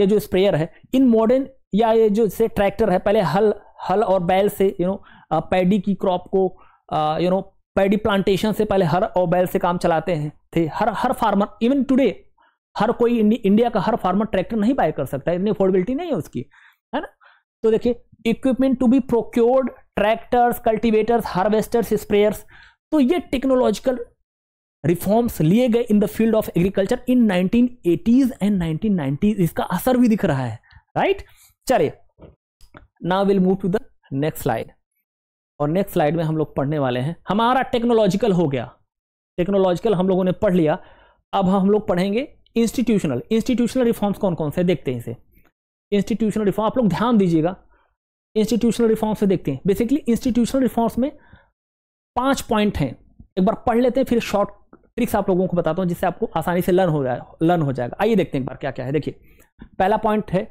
ये जो स्प्रेयर है इन मॉडर्न या ये जो जैसे ट्रैक्टर है पहले हल हल और बैल से यू नो पैडी की क्रॉप को यू नो पैडी प्लांटेशन से पहले हर और बैल से काम चलाते हैं थे हर हर फार्मर इवन टुडे हर कोई इंडिया का हर फार्मर ट्रैक्टर नहीं बाय कर सकता इतनी अफोर्डेबिलिटी नहीं है उसकी है ना तो देखिए equipment to be procured tractors cultivators harvesters sprayers तो ये टेक्नोलॉजिकल रिफॉर्म्स लिए गए in the field of agriculture in 1980s and 1990s इसका असर भी दिख रहा है राइट चलिए now will move to the next slide और नेक्स्ट स्लाइड में हम लोग पढ़ने वाले हैं हमारा टेक्नोलॉजिकल हो गया टेक्नोलॉजिकल हम लोगों ने पढ़ लिया अब हम लोग पढ़ेंगे इंस्टीट्यूशनल इंस्टीट्यूशनल रिफॉर्म्स कौन कौन से देखते हैं इसे इंस्टीट्यूशनल रिफॉर्म आप लोग ध्यान दीजिएगा इंस्टीट्यूशनल रिफॉर्म से देखते हैं बेसिकली इंस्टीट्यूशनल रिफॉर्म्स में पांच पॉइंट हैं एक बार पढ़ लेते हैं फिर शॉर्ट ट्रिक्स आप लोगों को बताता हूँ जिससे आपको आसानी से लर्न हो जाए लर्न हो जाएगा आइए देखते हैं एक बार क्या क्या है देखिए पहला पॉइंट है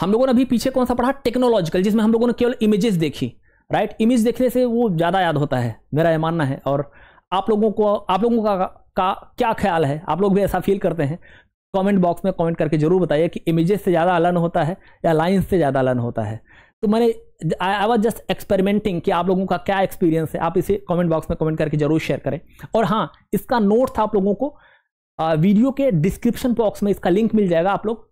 हम लोगों ने अभी पीछे कौन सा पढ़ा टेक्नोलॉजिकल जिसमें हम लोगों ने केवल इमेजेस देखी राइट इमेज देखने से वो ज़्यादा याद होता है मेरा यह मानना है और आप लोगों को आप लोगों का, का क्या ख्याल है आप लोग भी ऐसा फील करते हैं कमेंट बॉक्स में कमेंट करके जरूर बताइए कि इमेजेस से ज़्यादा अलन होता है या लाइन्स से ज़्यादा अलन होता है तो मैंने आई वॉज जस्ट एक्सपेरिमेंटिंग कि आप लोगों का क्या एक्सपीरियंस है आप इसे कमेंट बॉक्स में कमेंट करके जरूर शेयर करें और हाँ इसका नोट्स आप लोगों को वीडियो के डिस्क्रिप्शन बॉक्स में इसका लिंक मिल जाएगा आप लोग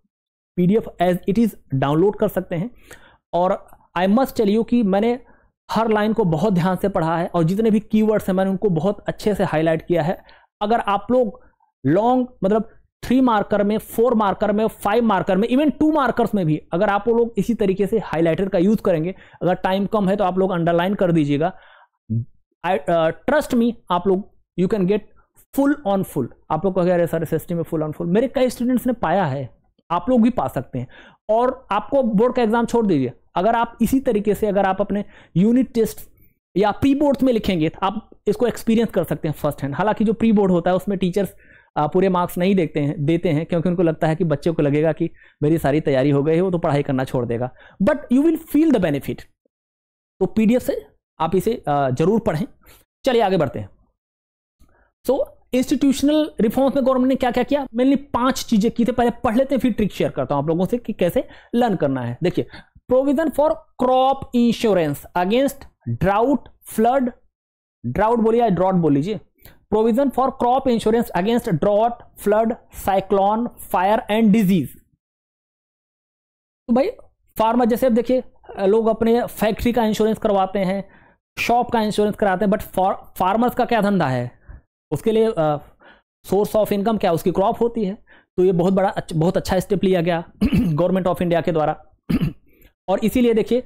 P as it is download कर सकते हैं और आई मस्ट चलियो यू कि मैंने हर लाइन को बहुत ध्यान से पढ़ा है और जितने भी कीवर्ड्स हैं मैंने उनको बहुत अच्छे से हाईलाइट किया है अगर आप लोग लॉन्ग मतलब थ्री मार्कर में फोर मार्कर में फाइव मार्कर में इवन टू मार्कर्स में भी अगर आप लोग इसी तरीके से हाईलाइटर का यूज करेंगे अगर टाइम कम है तो आप लोग अंडरलाइन कर दीजिएगा आई ट्रस्ट मी आप लोग you can get full on full आप लोग कह अरे सर एस में फुल ऑन फुल मेरे कई स्टूडेंट्स ने पाया है आप लोग भी पा सकते हैं और आपको बोर्ड का एग्जाम छोड़ दीजिए अगर आप इसी तरीके से अगर आप अपने यूनिट टेस्ट या प्री बोर्ड में लिखेंगे तो आप इसको एक्सपीरियंस कर सकते हैं फर्स्ट हैंड हालांकि जो प्री बोर्ड होता है उसमें टीचर्स पूरे मार्क्स नहीं देखते हैं देते हैं क्योंकि उनको लगता है कि बच्चों को लगेगा कि मेरी सारी तैयारी हो गई वो तो पढ़ाई करना छोड़ देगा but you will feel the benefit तो एफ से आप इसे जरूर पढ़ें चलिए आगे बढ़ते हैं सो इंस्टीट्यूशनल रिफॉर्म्स में गवर्नमेंट ने क्या क्या किया मेनली पांच चीजें की थी पहले पढ़ लेते हैं फिर ट्रिक शेयर करता हूं आप लोगों से कि कैसे लर्न करना है देखिए provision for crop insurance against drought flood drought बोलिए ड्रॉट बोल लीजिए provision for crop insurance against drought flood cyclone fire and disease तो भाई फार्मर जैसे अब देखिए लोग अपने फैक्ट्री का इंश्योरेंस करवाते हैं शॉप का इंश्योरेंस कराते हैं बट फार्मर्स का क्या धंधा है उसके लिए सोर्स ऑफ इनकम क्या उसकी क्रॉप होती है तो ये बहुत बड़ा बहुत अच्छा स्टेप लिया गया गवर्नमेंट ऑफ इंडिया के द्वारा और इसीलिए देखिए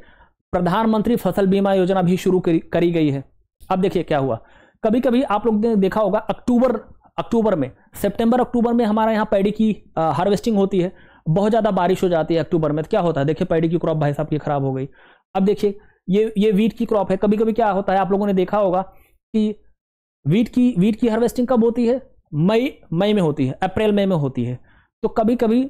प्रधानमंत्री फसल बीमा योजना भी शुरू करी, करी गई है अब देखिए क्या हुआ कभी कभी आप लोग ने देखा होगा अक्टूबर अक्टूबर में सितंबर अक्टूबर में हमारे यहाँ पैडी की हार्वेस्टिंग होती है बहुत ज़्यादा बारिश हो जाती है अक्टूबर में तो क्या होता है देखिए पैडी की क्रॉप भाई साहब की खराब हो गई अब देखिए ये ये वीट की क्रॉप है कभी कभी क्या होता है आप लोगों ने देखा होगा कि वीट की वीट की हार्वेस्टिंग कब होती है मई मई में होती है अप्रैल मई में होती है तो कभी कभी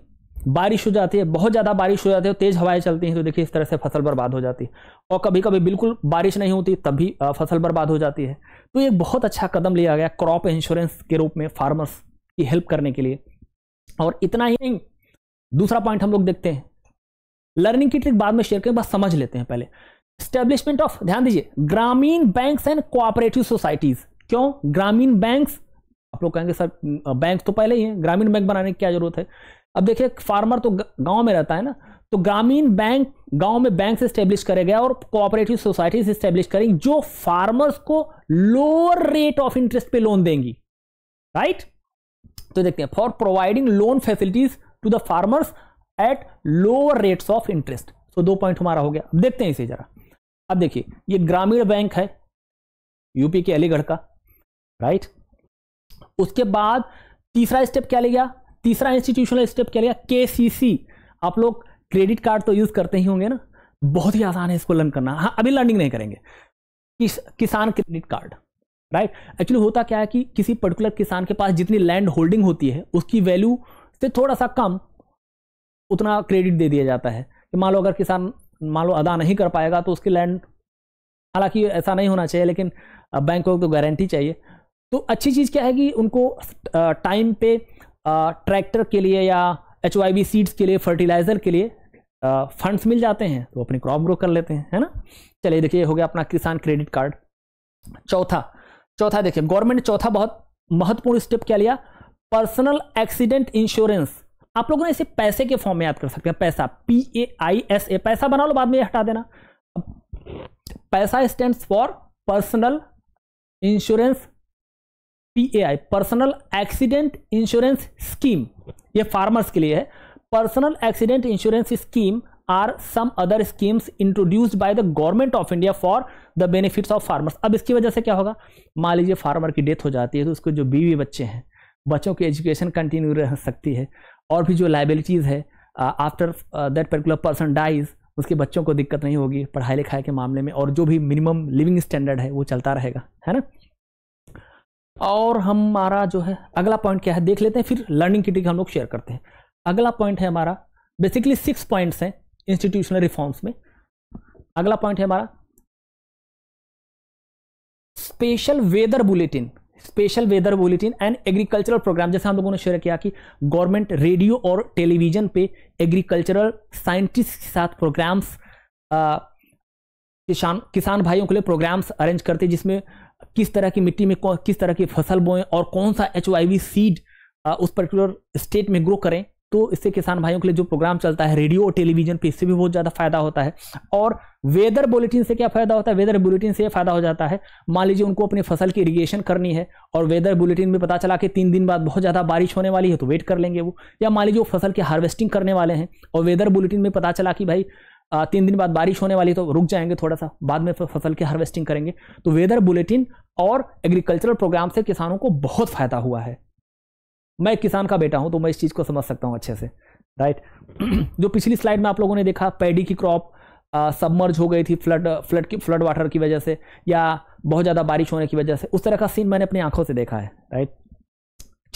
बारिश हो जाती है बहुत ज़्यादा बारिश हो जाती है तेज़ हवाएं चलती हैं तो देखिए इस तरह से फसल बर्बाद हो जाती है और कभी कभी बिल्कुल बारिश नहीं होती तब भी फसल बर्बाद हो जाती है तो ये बहुत अच्छा कदम लिया गया क्रॉप इंश्योरेंस के रूप में फार्मर्स की हेल्प करने के लिए और इतना ही नहीं दूसरा पॉइंट हम लोग देखते हैं लर्निंग की ट्रिक बाद में शेयर करें बस समझ लेते हैं पहले स्टेब्लिशमेंट ऑफ ध्यान दीजिए ग्रामीण बैंक्स एंड कोऑपरेटिव सोसाइटीज क्यों ग्रामीण बैंक्स आप लोग कहेंगे सर बैंक तो पहले ही है ग्रामीण बैंक बनाने की क्या जरूरत है अब देखिए फार्मर तो गांव में रहता है ना तो ग्रामीण बैंक गांव में बैंक स्टेब्लिश करे गए और कोऑपरेटिव सोसाइटीज स्टेब्लिश करेंगी जो फार्मर्स को लोअर रेट ऑफ इंटरेस्ट पे लोन देंगी राइट तो देखते हैं for providing loan facilities to the farmers at lower rates of interest तो दो पॉइंट हमारा हो गया अब देखते हैं इसे जरा अब देखिए ये ग्रामीण बैंक है यूपी के अलीगढ़ का राइट उसके बाद तीसरा स्टेप क्या ले गया तीसरा इंस्टीट्यूशनल स्टेप क्या लिया के आप लोग क्रेडिट कार्ड तो यूज करते ही होंगे ना बहुत ही आसान है इसको लर्न करना हाँ अभी लर्निंग नहीं करेंगे किस, किसान क्रेडिट कार्ड राइट एक्चुअली होता क्या है कि किसी पर्टिकुलर किसान के पास जितनी लैंड होल्डिंग होती है उसकी वैल्यू से थोड़ा सा कम उतना क्रेडिट दे दिया जाता है कि मान लो अगर किसान मान लो अदा नहीं कर पाएगा तो उसकी लैंड हालांकि ऐसा नहीं होना चाहिए लेकिन बैंकों को तो गारंटी चाहिए तो अच्छी चीज़ क्या है कि उनको टाइम पे ट्रैक्टर के लिए या एच सीड्स के लिए फर्टिलाइज़र के लिए फंड्स मिल जाते हैं तो अपनी क्रॉप ग्रो कर लेते हैं है ना चलिए देखिए हो गया अपना किसान क्रेडिट कार्ड चौथा चौथा देखिए गवर्नमेंट ने चौथा बहुत महत्वपूर्ण स्टेप क्या लिया पर्सनल एक्सीडेंट इंश्योरेंस आप लोग ना इसे पैसे के फॉर्म में याद कर सकते हैं पैसा P A I S A पैसा बना लो बाद में हटा देना पैसा stand for personal insurance PAI personal accident insurance scheme ये फार्मर्स के लिए है personal accident insurance scheme are some other schemes introduced by the government of India for the benefits of farmers अब इसकी वजह से क्या होगा मान लीजिए फार्मर की डेथ हो जाती है तो उसके जो बीवी बच्चे हैं बच्चों की एजुकेशन कंटिन्यू रह सकती है और भी जो लाइबिलिटीज़ है after that particular person dies उसके बच्चों को दिक्कत नहीं होगी पढ़ाई लिखाई के मामले में और जो भी मिनिमम लिविंग स्टैंडर्ड है वो चलता रहेगा है ना और हमारा जो है अगला पॉइंट क्या है देख लेते हैं फिर लर्निंग किटी हम लोग शेयर करते हैं अगला पॉइंट है हमारा बेसिकली सिक्स पॉइंट्स हैं इंस्टीट्यूशनल रिफॉर्म्स में अगला पॉइंट है हमारा special weather bulletin special weather bulletin and agricultural programme जैसे हम लोगों ने शेयर किया कि गवर्नमेंट रेडियो और टेलीविजन पे एग्रीकल्चरल साइंटिस्ट के साथ प्रोग्राम्स किसान किसान भाइयों के लिए प्रोग्राम्स अरेंज करते जिसमें किस तरह की मिट्टी में किस तरह की फसल बोएं और कौन सा एच सीड उस पर्टिकुलर स्टेट में ग्रो करें तो इससे किसान भाइयों के लिए जो प्रोग्राम चलता है रेडियो और टेलीविजन पे इससे भी बहुत ज़्यादा फायदा होता है और वेदर बुलेटिन से क्या फायदा होता है वेदर बुलेटिन से यह फायदा हो जाता है मान लीजिए उनको अपनी फसल की इरिगेशन करनी है और वेदर बुलेटिन में पता चला कि तीन दिन बाद बहुत ज़्यादा बारिश होने वाली है तो वेट कर लेंगे वो या मान लीजिए वो फसल की हार्वेस्टिंग करने वाले हैं और वेदर बुलेटिन में पता चला कि भाई तीन दिन बाद बारिश होने वाली तो रुक जाएंगे थोड़ा सा बाद में फसल की हार्वेस्टिंग करेंगे तो वेदर बुलेटिन और एग्रीकल्चरल प्रोग्राम से किसानों को बहुत फायदा हुआ है मैं किसान का बेटा हूं तो मैं इस चीज़ को समझ सकता हूं अच्छे से राइट जो पिछली स्लाइड में आप लोगों ने देखा पैडी की क्रॉप सबमर्ज हो गई थी फ्लड फ्लड की फ्लड वाटर की वजह से या बहुत ज़्यादा बारिश होने की वजह से उस तरह का सीन मैंने अपनी आंखों से देखा है राइट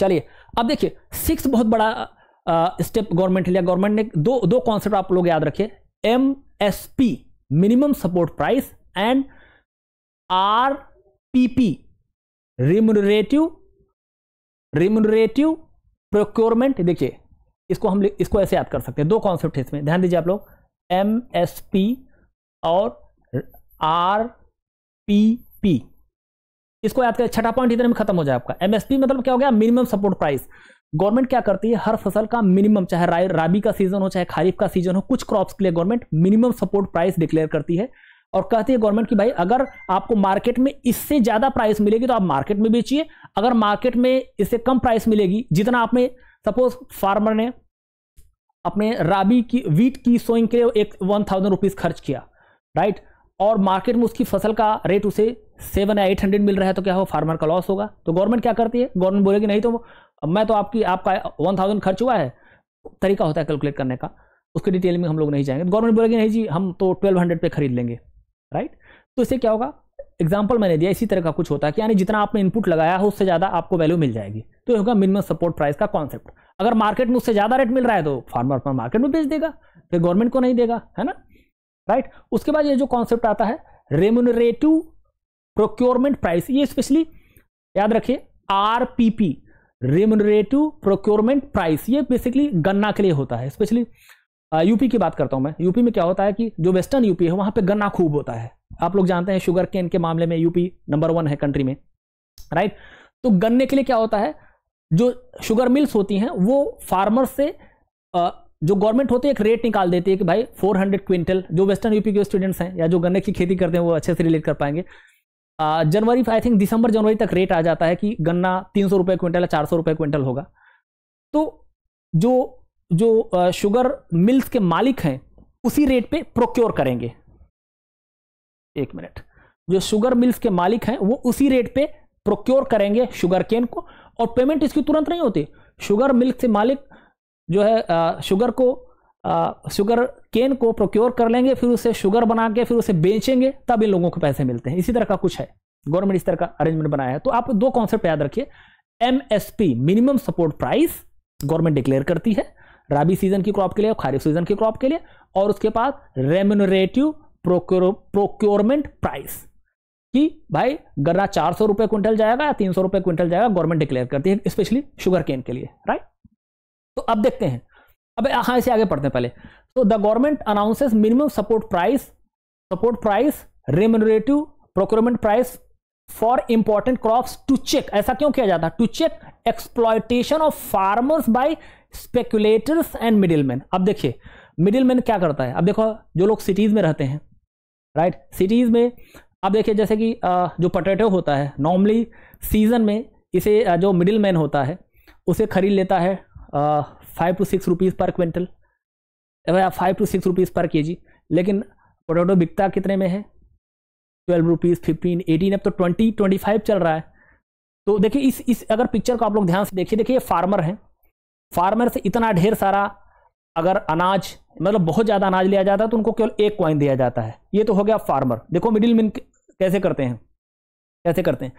चलिए अब देखिए सिक्स बहुत बड़ा स्टेप गवर्नमेंट लिया गवर्नमेंट ने दो दो कॉन्सेप्ट आप लोग याद रखिए M S P minimum support price and R P P remunerative remunerative procurement देखिए इसको हम इसको ऐसे याद कर सकते हैं दो कॉन्सेप्ट है इसमें ध्यान दीजिए आप लोग एम एस पी और आर पी पी इसको याद कर छठा पॉइंट इधर में खत्म हो जाए आपका एमएसपी मतलब क्या हो गया मिनिमम सपोर्ट प्राइस गवर्नमेंट क्या करती है हर फसल का मिनिमम चाहे राबी का सीजन हो चाहे खरीफ का सीजन हो कुछ क्रॉप्स के लिए government minimum support price declare करती है और कहती है गवर्नमेंट कि भाई अगर आपको मार्केट में इससे ज़्यादा प्राइस मिलेगी तो आप मार्केट में बेचिए अगर मार्केट में इससे कम प्राइस मिलेगी जितना आपने सपोज फार्मर ने अपने राबी की वीट की सोइंग के लिए एक वन थाउजेंड रुपीज़ खर्च किया राइट और मार्केट में उसकी फसल का रेट उसे सेवन या एट हंड्रेड मिल रहा है तो क्या हो फार्मर का लॉस होगा तो गवर्नमेंट क्या करती है गवर्नमेंट बोलेगी नहीं तो अब मैं तो आपकी आपका वन थाउजेंड खर्च हुआ है तरीका होता है कैलकुलेट करने का उसके डिटेल में हम लोग नहीं जाएंगे गवर्नमेंट बोलेगी नहीं जी हम तो ट्वेल्व हंड्रेड पे खरीद लेंगे राइट तो इससे क्या होगा एग्जाम्पल मैंने दिया इसी तरह का कुछ होता है कि यानी जितना आपने इनपुट लगाया हो उससे ज़्यादा आपको वैल्यू मिल जाएगी तो ये होगा मिनिमम सपोर्ट प्राइस का कॉन्सेप्ट अगर मार्केट में उससे ज़्यादा रेट मिल रहा है तो फार्मर अपना मार्केट में बेच देगा फिर गवर्नमेंट को नहीं देगा है ना राइट उसके बाद ये जो कॉन्सेप्ट आता है रेमुनरेटिव प्रोक्योरमेंट प्राइस ये स्पेशली याद रखिए R P P remunerative procurement price ये बेसिकली गन्ना के लिए होता है स्पेशली यूपी uh, की बात करता हूं मैं यूपी में क्या होता है कि जो वेस्टर्न यूपी है वहां पे गन्ना खूब होता है आप लोग जानते हैं शुगर केन के मामले में यूपी नंबर वन है कंट्री में राइट तो गन्ने के लिए क्या होता है जो शुगर मिल्स होती हैं वो फार्मर से uh, जो गवर्नमेंट होती है एक रेट निकाल देती है कि भाई 400 क्विंटल जो वेस्टर्न यूपी के स्टूडेंट्स हैं या जो गन्ने की खेती करते हैं वो अच्छे से रिलेट कर पाएंगे जनवरी आई थिंक दिसंबर जनवरी तक रेट आ जाता है कि गन्ना तीन सौ रुपये क्विंटल या चार सौ रुपये क्विंटल होगा तो जो जो शुगर मिल्स के मालिक हैं उसी रेट पे प्रोक्योर करेंगे एक मिनट जो शुगर मिल्स के मालिक हैं वो उसी रेट पे प्रोक्योर करेंगे शुगर केन को और पेमेंट इसकी तुरंत नहीं होती शुगर मिल्क से मालिक जो है शुगर को शुगर केन को प्रोक्योर कर लेंगे फिर उसे शुगर बना के फिर उसे बेचेंगे तब इन लोगों को पैसे मिलते हैं इसी तरह का कुछ है गवर्नमेंट इस तरह का अरेंजमेंट बनाया है तो आप दो कॉन्सेप्ट याद रखिए MSP minimum support price government declare करती है राबी सीजन की क्रॉप के लिए खारिफ सीजन की क्रॉप के लिए और उसके बाद रेम्यूनरेटिव प्रोक्योरमेंट प्राइस कि भाई गन्ना चार सौ रुपये क्विंटल जाएगा या तीन सौ रुपये क्विंटल जाएगा गवर्नमेंट डिक्लेयर करती है स्पेशली शुगर केन के लिए राइट तो अब देखते हैं अब हाँ इसे आगे पढ़ते हैं पहले so the government announces minimum support price support price remunerative procurement price for important crops to check ऐसा क्यों किया जाता है to check exploitation of farmers by speculators and middleman अब देखिए मिडिलमैन क्या करता है अब देखो जो लोग सिटीज में रहते हैं राइट right? सिटीज में अब देखिए जैसे कि जो पटेटो होता है नॉर्मली सीजन में इसे जो मिडिल मैन होता है उसे खरीद लेता है five to six rupees per quintal भैया five to six rupees per K जी लेकिन पोटैटो बिकता कितने में है ट्वेल्व रुपीज़ फिफ्टीन एटीन अब तो ट्वेंटी ट्वेंटी फाइव चल रहा है तो देखिए इस इस अगर पिक्चर को आप लोग ध्यान से देखिए देखिए ये फार्मर हैं फार्मर से इतना ढेर सारा अगर अनाज मतलब बहुत ज़्यादा अनाज लिया जाता है तो उनको केवल एक क्वाइन दिया जाता है ये तो हो गया फार्मर देखो मिडिल मैन कैसे करते हैं कैसे करते हैं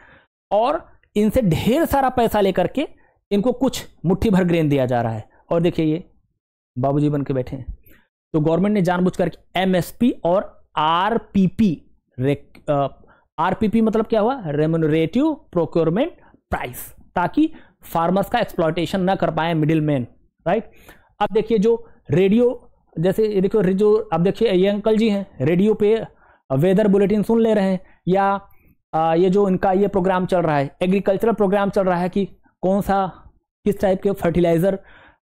और इनसे ढेर सारा पैसा लेकर के इनको कुछ मुट्ठी भर ग्रेन दिया जा रहा है और देखिए ये बाबूजी बन के बैठे हैं तो गवर्नमेंट ने जानबूझ करके एम और आर पी आरपीपी मतलब क्या हुआ रेमोनरेटिव प्रोक्योरमेंट प्राइस ताकि फार्मर्स का एक्सप्लॉटेशन ना कर पाए मिडिल मैन राइट अब देखिए जो रेडियो जैसे देखो जो अब देखिए ये अंकल जी हैं रेडियो पे वेदर बुलेटिन सुन ले रहे हैं या आ, ये जो इनका ये प्रोग्राम चल रहा है एग्रीकल्चरल प्रोग्राम चल रहा है कि कौन सा किस टाइप के फर्टिलाइज़र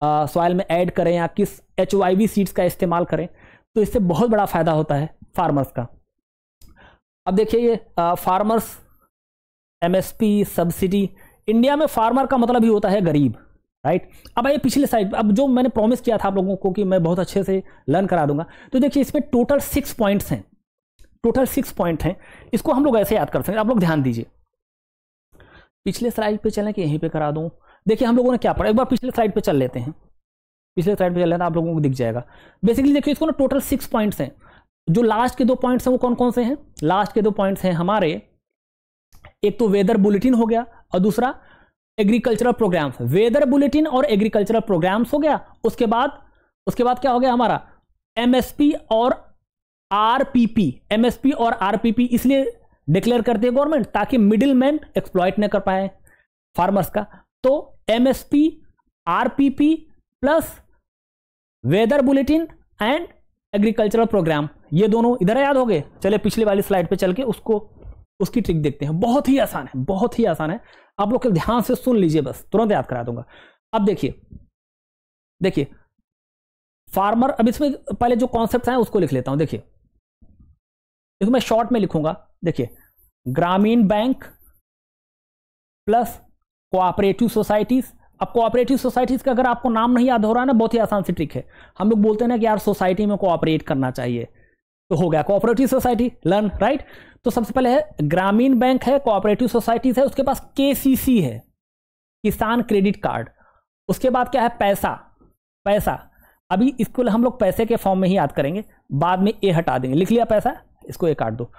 सॉयल में ऐड करें या किस एच सीड्स का इस्तेमाल करें तो इससे बहुत बड़ा फ़ायदा होता है फार्मर्स का अब देखिए ये फार्मर्स एमएसपी सब्सिडी इंडिया में फार्मर का मतलब ही होता है गरीब राइट अब ये पिछले साइड अब जो मैंने प्रॉमिस किया था आप लोगों को कि मैं बहुत अच्छे से लर्न करा दूंगा तो देखिए इसमें टोटल सिक्स पॉइंट्स हैं टोटल सिक्स पॉइंट हैं इसको हम लोग ऐसे याद कर सकते हैं आप लोग ध्यान दीजिए पिछले स्लाइड पे चलें कि यहीं पे करा दूं देखिए हम लोगों ने क्या पढ़ा एक बार पिछले साइड पे चल लेते हैं पिछले साइड पे चल लेते हैं आप लोगों को दिख जाएगा बेसिकली देखिए इसको ना टोटल सिक्स पॉइंट्स हैं जो लास्ट के दो पॉइंट्स हैं वो कौन कौन से हैं लास्ट के दो पॉइंट्स हैं हमारे एक तो वेदर बुलेटिन हो गया और दूसरा एग्रीकल्चरल प्रोग्राम्स वेदर बुलेटिन और एग्रीकल्चरल प्रोग्राम्स हो गया उसके बाद उसके बाद क्या हो गया हमारा एमएसपी और आरपीपी एमएसपी और आरपीपी इसलिए डिक्लेयर करती है गवर्नमेंट ताकि मिडिल मैन एक्सप्लॉयट न कर पाए फार्मर्स का तो MSP RPP plus weather bulletin and agricultural programme ये दोनों इधर याद हो गए चले पिछले वाली स्लाइड पे चल के उसको उसकी ट्रिक देखते हैं बहुत ही आसान है बहुत ही आसान है आप लोग ध्यान से सुन लीजिए बस तुरंत याद करा दूंगा अब देखिए देखिए फार्मर अब इसमें पहले जो कॉन्सेप्ट है उसको लिख लेता हूं देखिए मैं शॉर्ट में लिखूंगा देखिए Gramin bank plus cooperative societies अब कोऑपरेटिव सोसाइटीज़ का अगर आपको नाम नहीं याद हो रहा है ना बहुत ही आसान सी ट्रिक है हम लोग बोलते हैं ना कि यार सोसाइटी में कोऑपरेट करना चाहिए तो हो गया कोऑपरेटिव सोसाइटी लर्न राइट तो सबसे पहले है ग्रामीण बैंक है कोऑपरेटिव सोसाइटीज़ है उसके पास के है किसान क्रेडिट कार्ड उसके बाद क्या है पैसा पैसा अभी इसको हम लोग पैसे के फॉर्म में ही याद करेंगे बाद में ए हटा देंगे लिख लिया पैसा इसको ए काट दो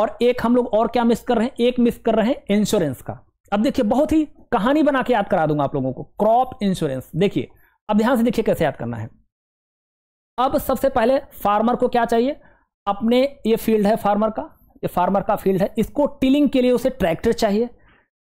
और एक हम लोग और क्या मिस कर रहे हैं एक मिस कर रहे हैं इंश्योरेंस का अब देखिए बहुत ही कहानी बना के याद करा दूंगा आप लोगों को क्रॉप इंश्योरेंस देखिए अब ध्यान से देखिए कैसे याद करना है अब सबसे पहले फार्मर को क्या चाहिए अपने ये फील्ड है फार्मर का ये फार्मर का फील्ड है इसको टिलिंग के लिए उसे ट्रैक्टर चाहिए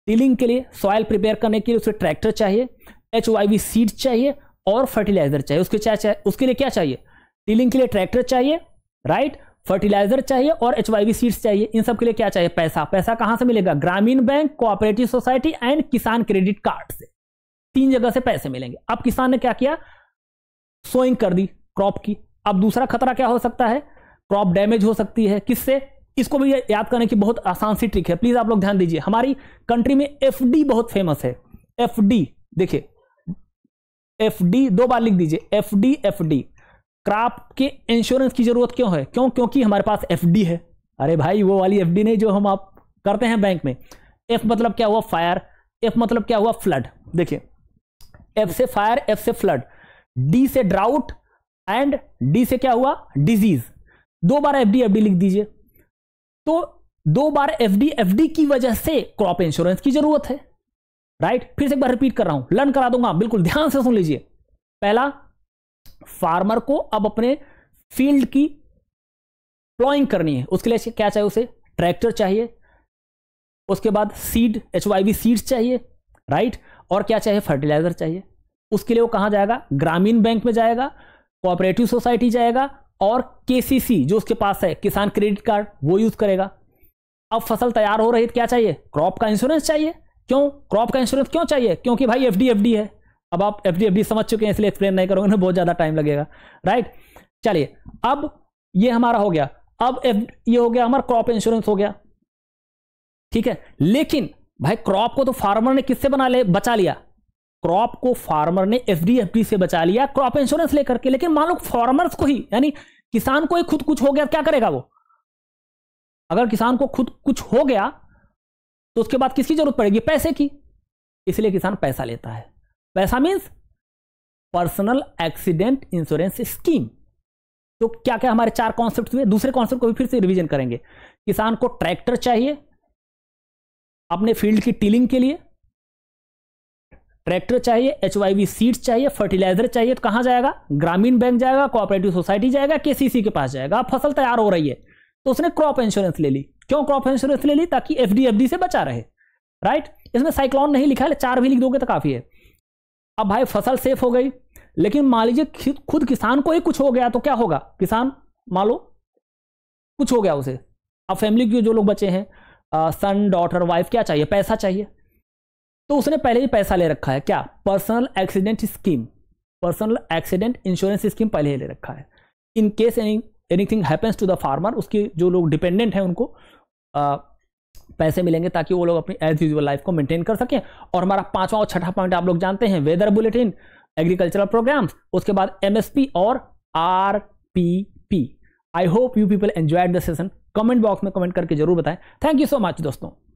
टिलिंग के लिए सॉयल प्रिपेयर करने के लिए उसे ट्रैक्टर चाहिए एच वाई वी सीड चाहिए और फर्टिलाइजर चाहिए उसके चाहिए उसके लिए क्या चाहिए टिलिंग के लिए ट्रैक्टर चाहिए राइट right? फर्टिलाइजर चाहिए और एच वाई सीड्स चाहिए इन सब के लिए क्या चाहिए पैसा पैसा कहां से मिलेगा Gramin bank cooperative society and Kisan credit card से तीन जगह से पैसे मिलेंगे अब किसान ने क्या किया सोइंग कर दी क्रॉप की अब दूसरा खतरा क्या हो सकता है क्रॉप डैमेज हो सकती है किससे इसको भी याद करने की बहुत आसान सी ट्रिक है प्लीज आप लोग ध्यान दीजिए हमारी कंट्री में एफ बहुत फेमस है एफ देखिए एफ दो बार लिख दीजिए F D F D crop के इंश्योरेंस की जरूरत क्यों है क्यों क्योंकि हमारे पास एफ है अरे भाई वो वाली एफ नहीं जो हम आप करते हैं बैंक में एफ मतलब क्या हुआ फायर एफ मतलब क्या हुआ फ्लड देखिए एफ से फायर एफ से फ्लड डी से ड्राउट एंड डी से क्या हुआ डिजीज दो बार एफ डी लिख दीजिए तो दो बार एफ डी की वजह से क्रॉप इंश्योरेंस की जरूरत है राइट फिर से एक बार रिपीट कर रहा हूं लर्न करा दूंगा बिल्कुल ध्यान से सुन लीजिए पहला फार्मर को अब अपने फील्ड की प्लॉइंग करनी है उसके लिए क्या चाहिए उसे ट्रैक्टर चाहिए उसके बाद सीड एच वाई सीड्स चाहिए राइट और क्या चाहिए फर्टिलाइजर चाहिए उसके लिए वो कहाँ जाएगा ग्रामीण बैंक में जाएगा कोऑपरेटिव सोसाइटी जाएगा और केसीसी जो उसके पास है किसान क्रेडिट कार्ड वो यूज करेगा अब फसल तैयार हो रही तो क्या चाहिए क्रॉप का इंश्योरेंस चाहिए क्यों क्रॉप का इंश्योरेंस क्यों चाहिए क्योंकि भाई एफ है अब आप एफ डी समझ चुके हैं इसलिए एक्सप्लेन नहीं करोगे ना बहुत ज़्यादा टाइम लगेगा राइट चलिए अब ये हमारा हो गया अब एफ ये हो गया हमारा क्रॉप इंश्योरेंस हो गया ठीक है लेकिन भाई क्रॉप को तो फार्मर ने किससे बना ले बचा लिया क्रॉप को फार्मर ने एफ डी से बचा लिया क्रॉप इंश्योरेंस लेकर के लेकिन मान लो फार्मर्स को ही यानी किसान को ही खुद कुछ हो गया क्या करेगा वो अगर किसान को खुद कुछ हो गया तो उसके बाद किसकी जरूरत पड़ेगी पैसे की इसलिए किसान पैसा लेता है पैसा means personal accident insurance scheme तो क्या क्या हमारे चार कॉन्सेप्ट हुए दूसरे कॉन्सेप्ट को भी फिर से रिवीजन करेंगे किसान को ट्रैक्टर चाहिए अपने फील्ड की टीलिंग के लिए ट्रैक्टर चाहिए एच वाई सीड्स चाहिए फर्टिलाइजर चाहिए तो कहां जाएगा ग्रामीण बैंक जाएगा कोऑपरेटिव सोसाइटी जाएगा केसीसी के पास जाएगा फसल तैयार हो रही है तो उसने क्रॉप इंश्योरेंस ले ली क्यों क्रॉप इंश्योरेंस ले ली ताकि एफडीएफडी से बचा रहे राइट इसमें साइक्लोन नहीं लिखा है चार भी लिख दोगे तो काफी है अब भाई फसल सेफ हो गई लेकिन मान लीजिए खुद किसान को ही कुछ हो गया तो क्या होगा किसान मान लो कुछ हो गया उसे अब फैमिली के जो लोग बचे हैं सन डॉटर वाइफ क्या चाहिए पैसा चाहिए तो उसने पहले ही पैसा ले रखा है क्या personal accident scheme personal accident insurance scheme पहले ही ले रखा है in case any anything happens to the farmer उसकी जो लोग डिपेंडेंट हैं उनको पैसे मिलेंगे ताकि वो लोग अपनी एज यूजल लाइफ को मेंटेन कर सकें और हमारा पांचवा और छठा पॉइंट आप लोग जानते हैं वेदर बुलेटिन एग्रीकल्चरल प्रोग्राम्स उसके बाद एमएसपी और R P P I hope you people enjoyed the session comment box में कमेंट करके जरूर बताएं थैंक यू सो मच दोस्तों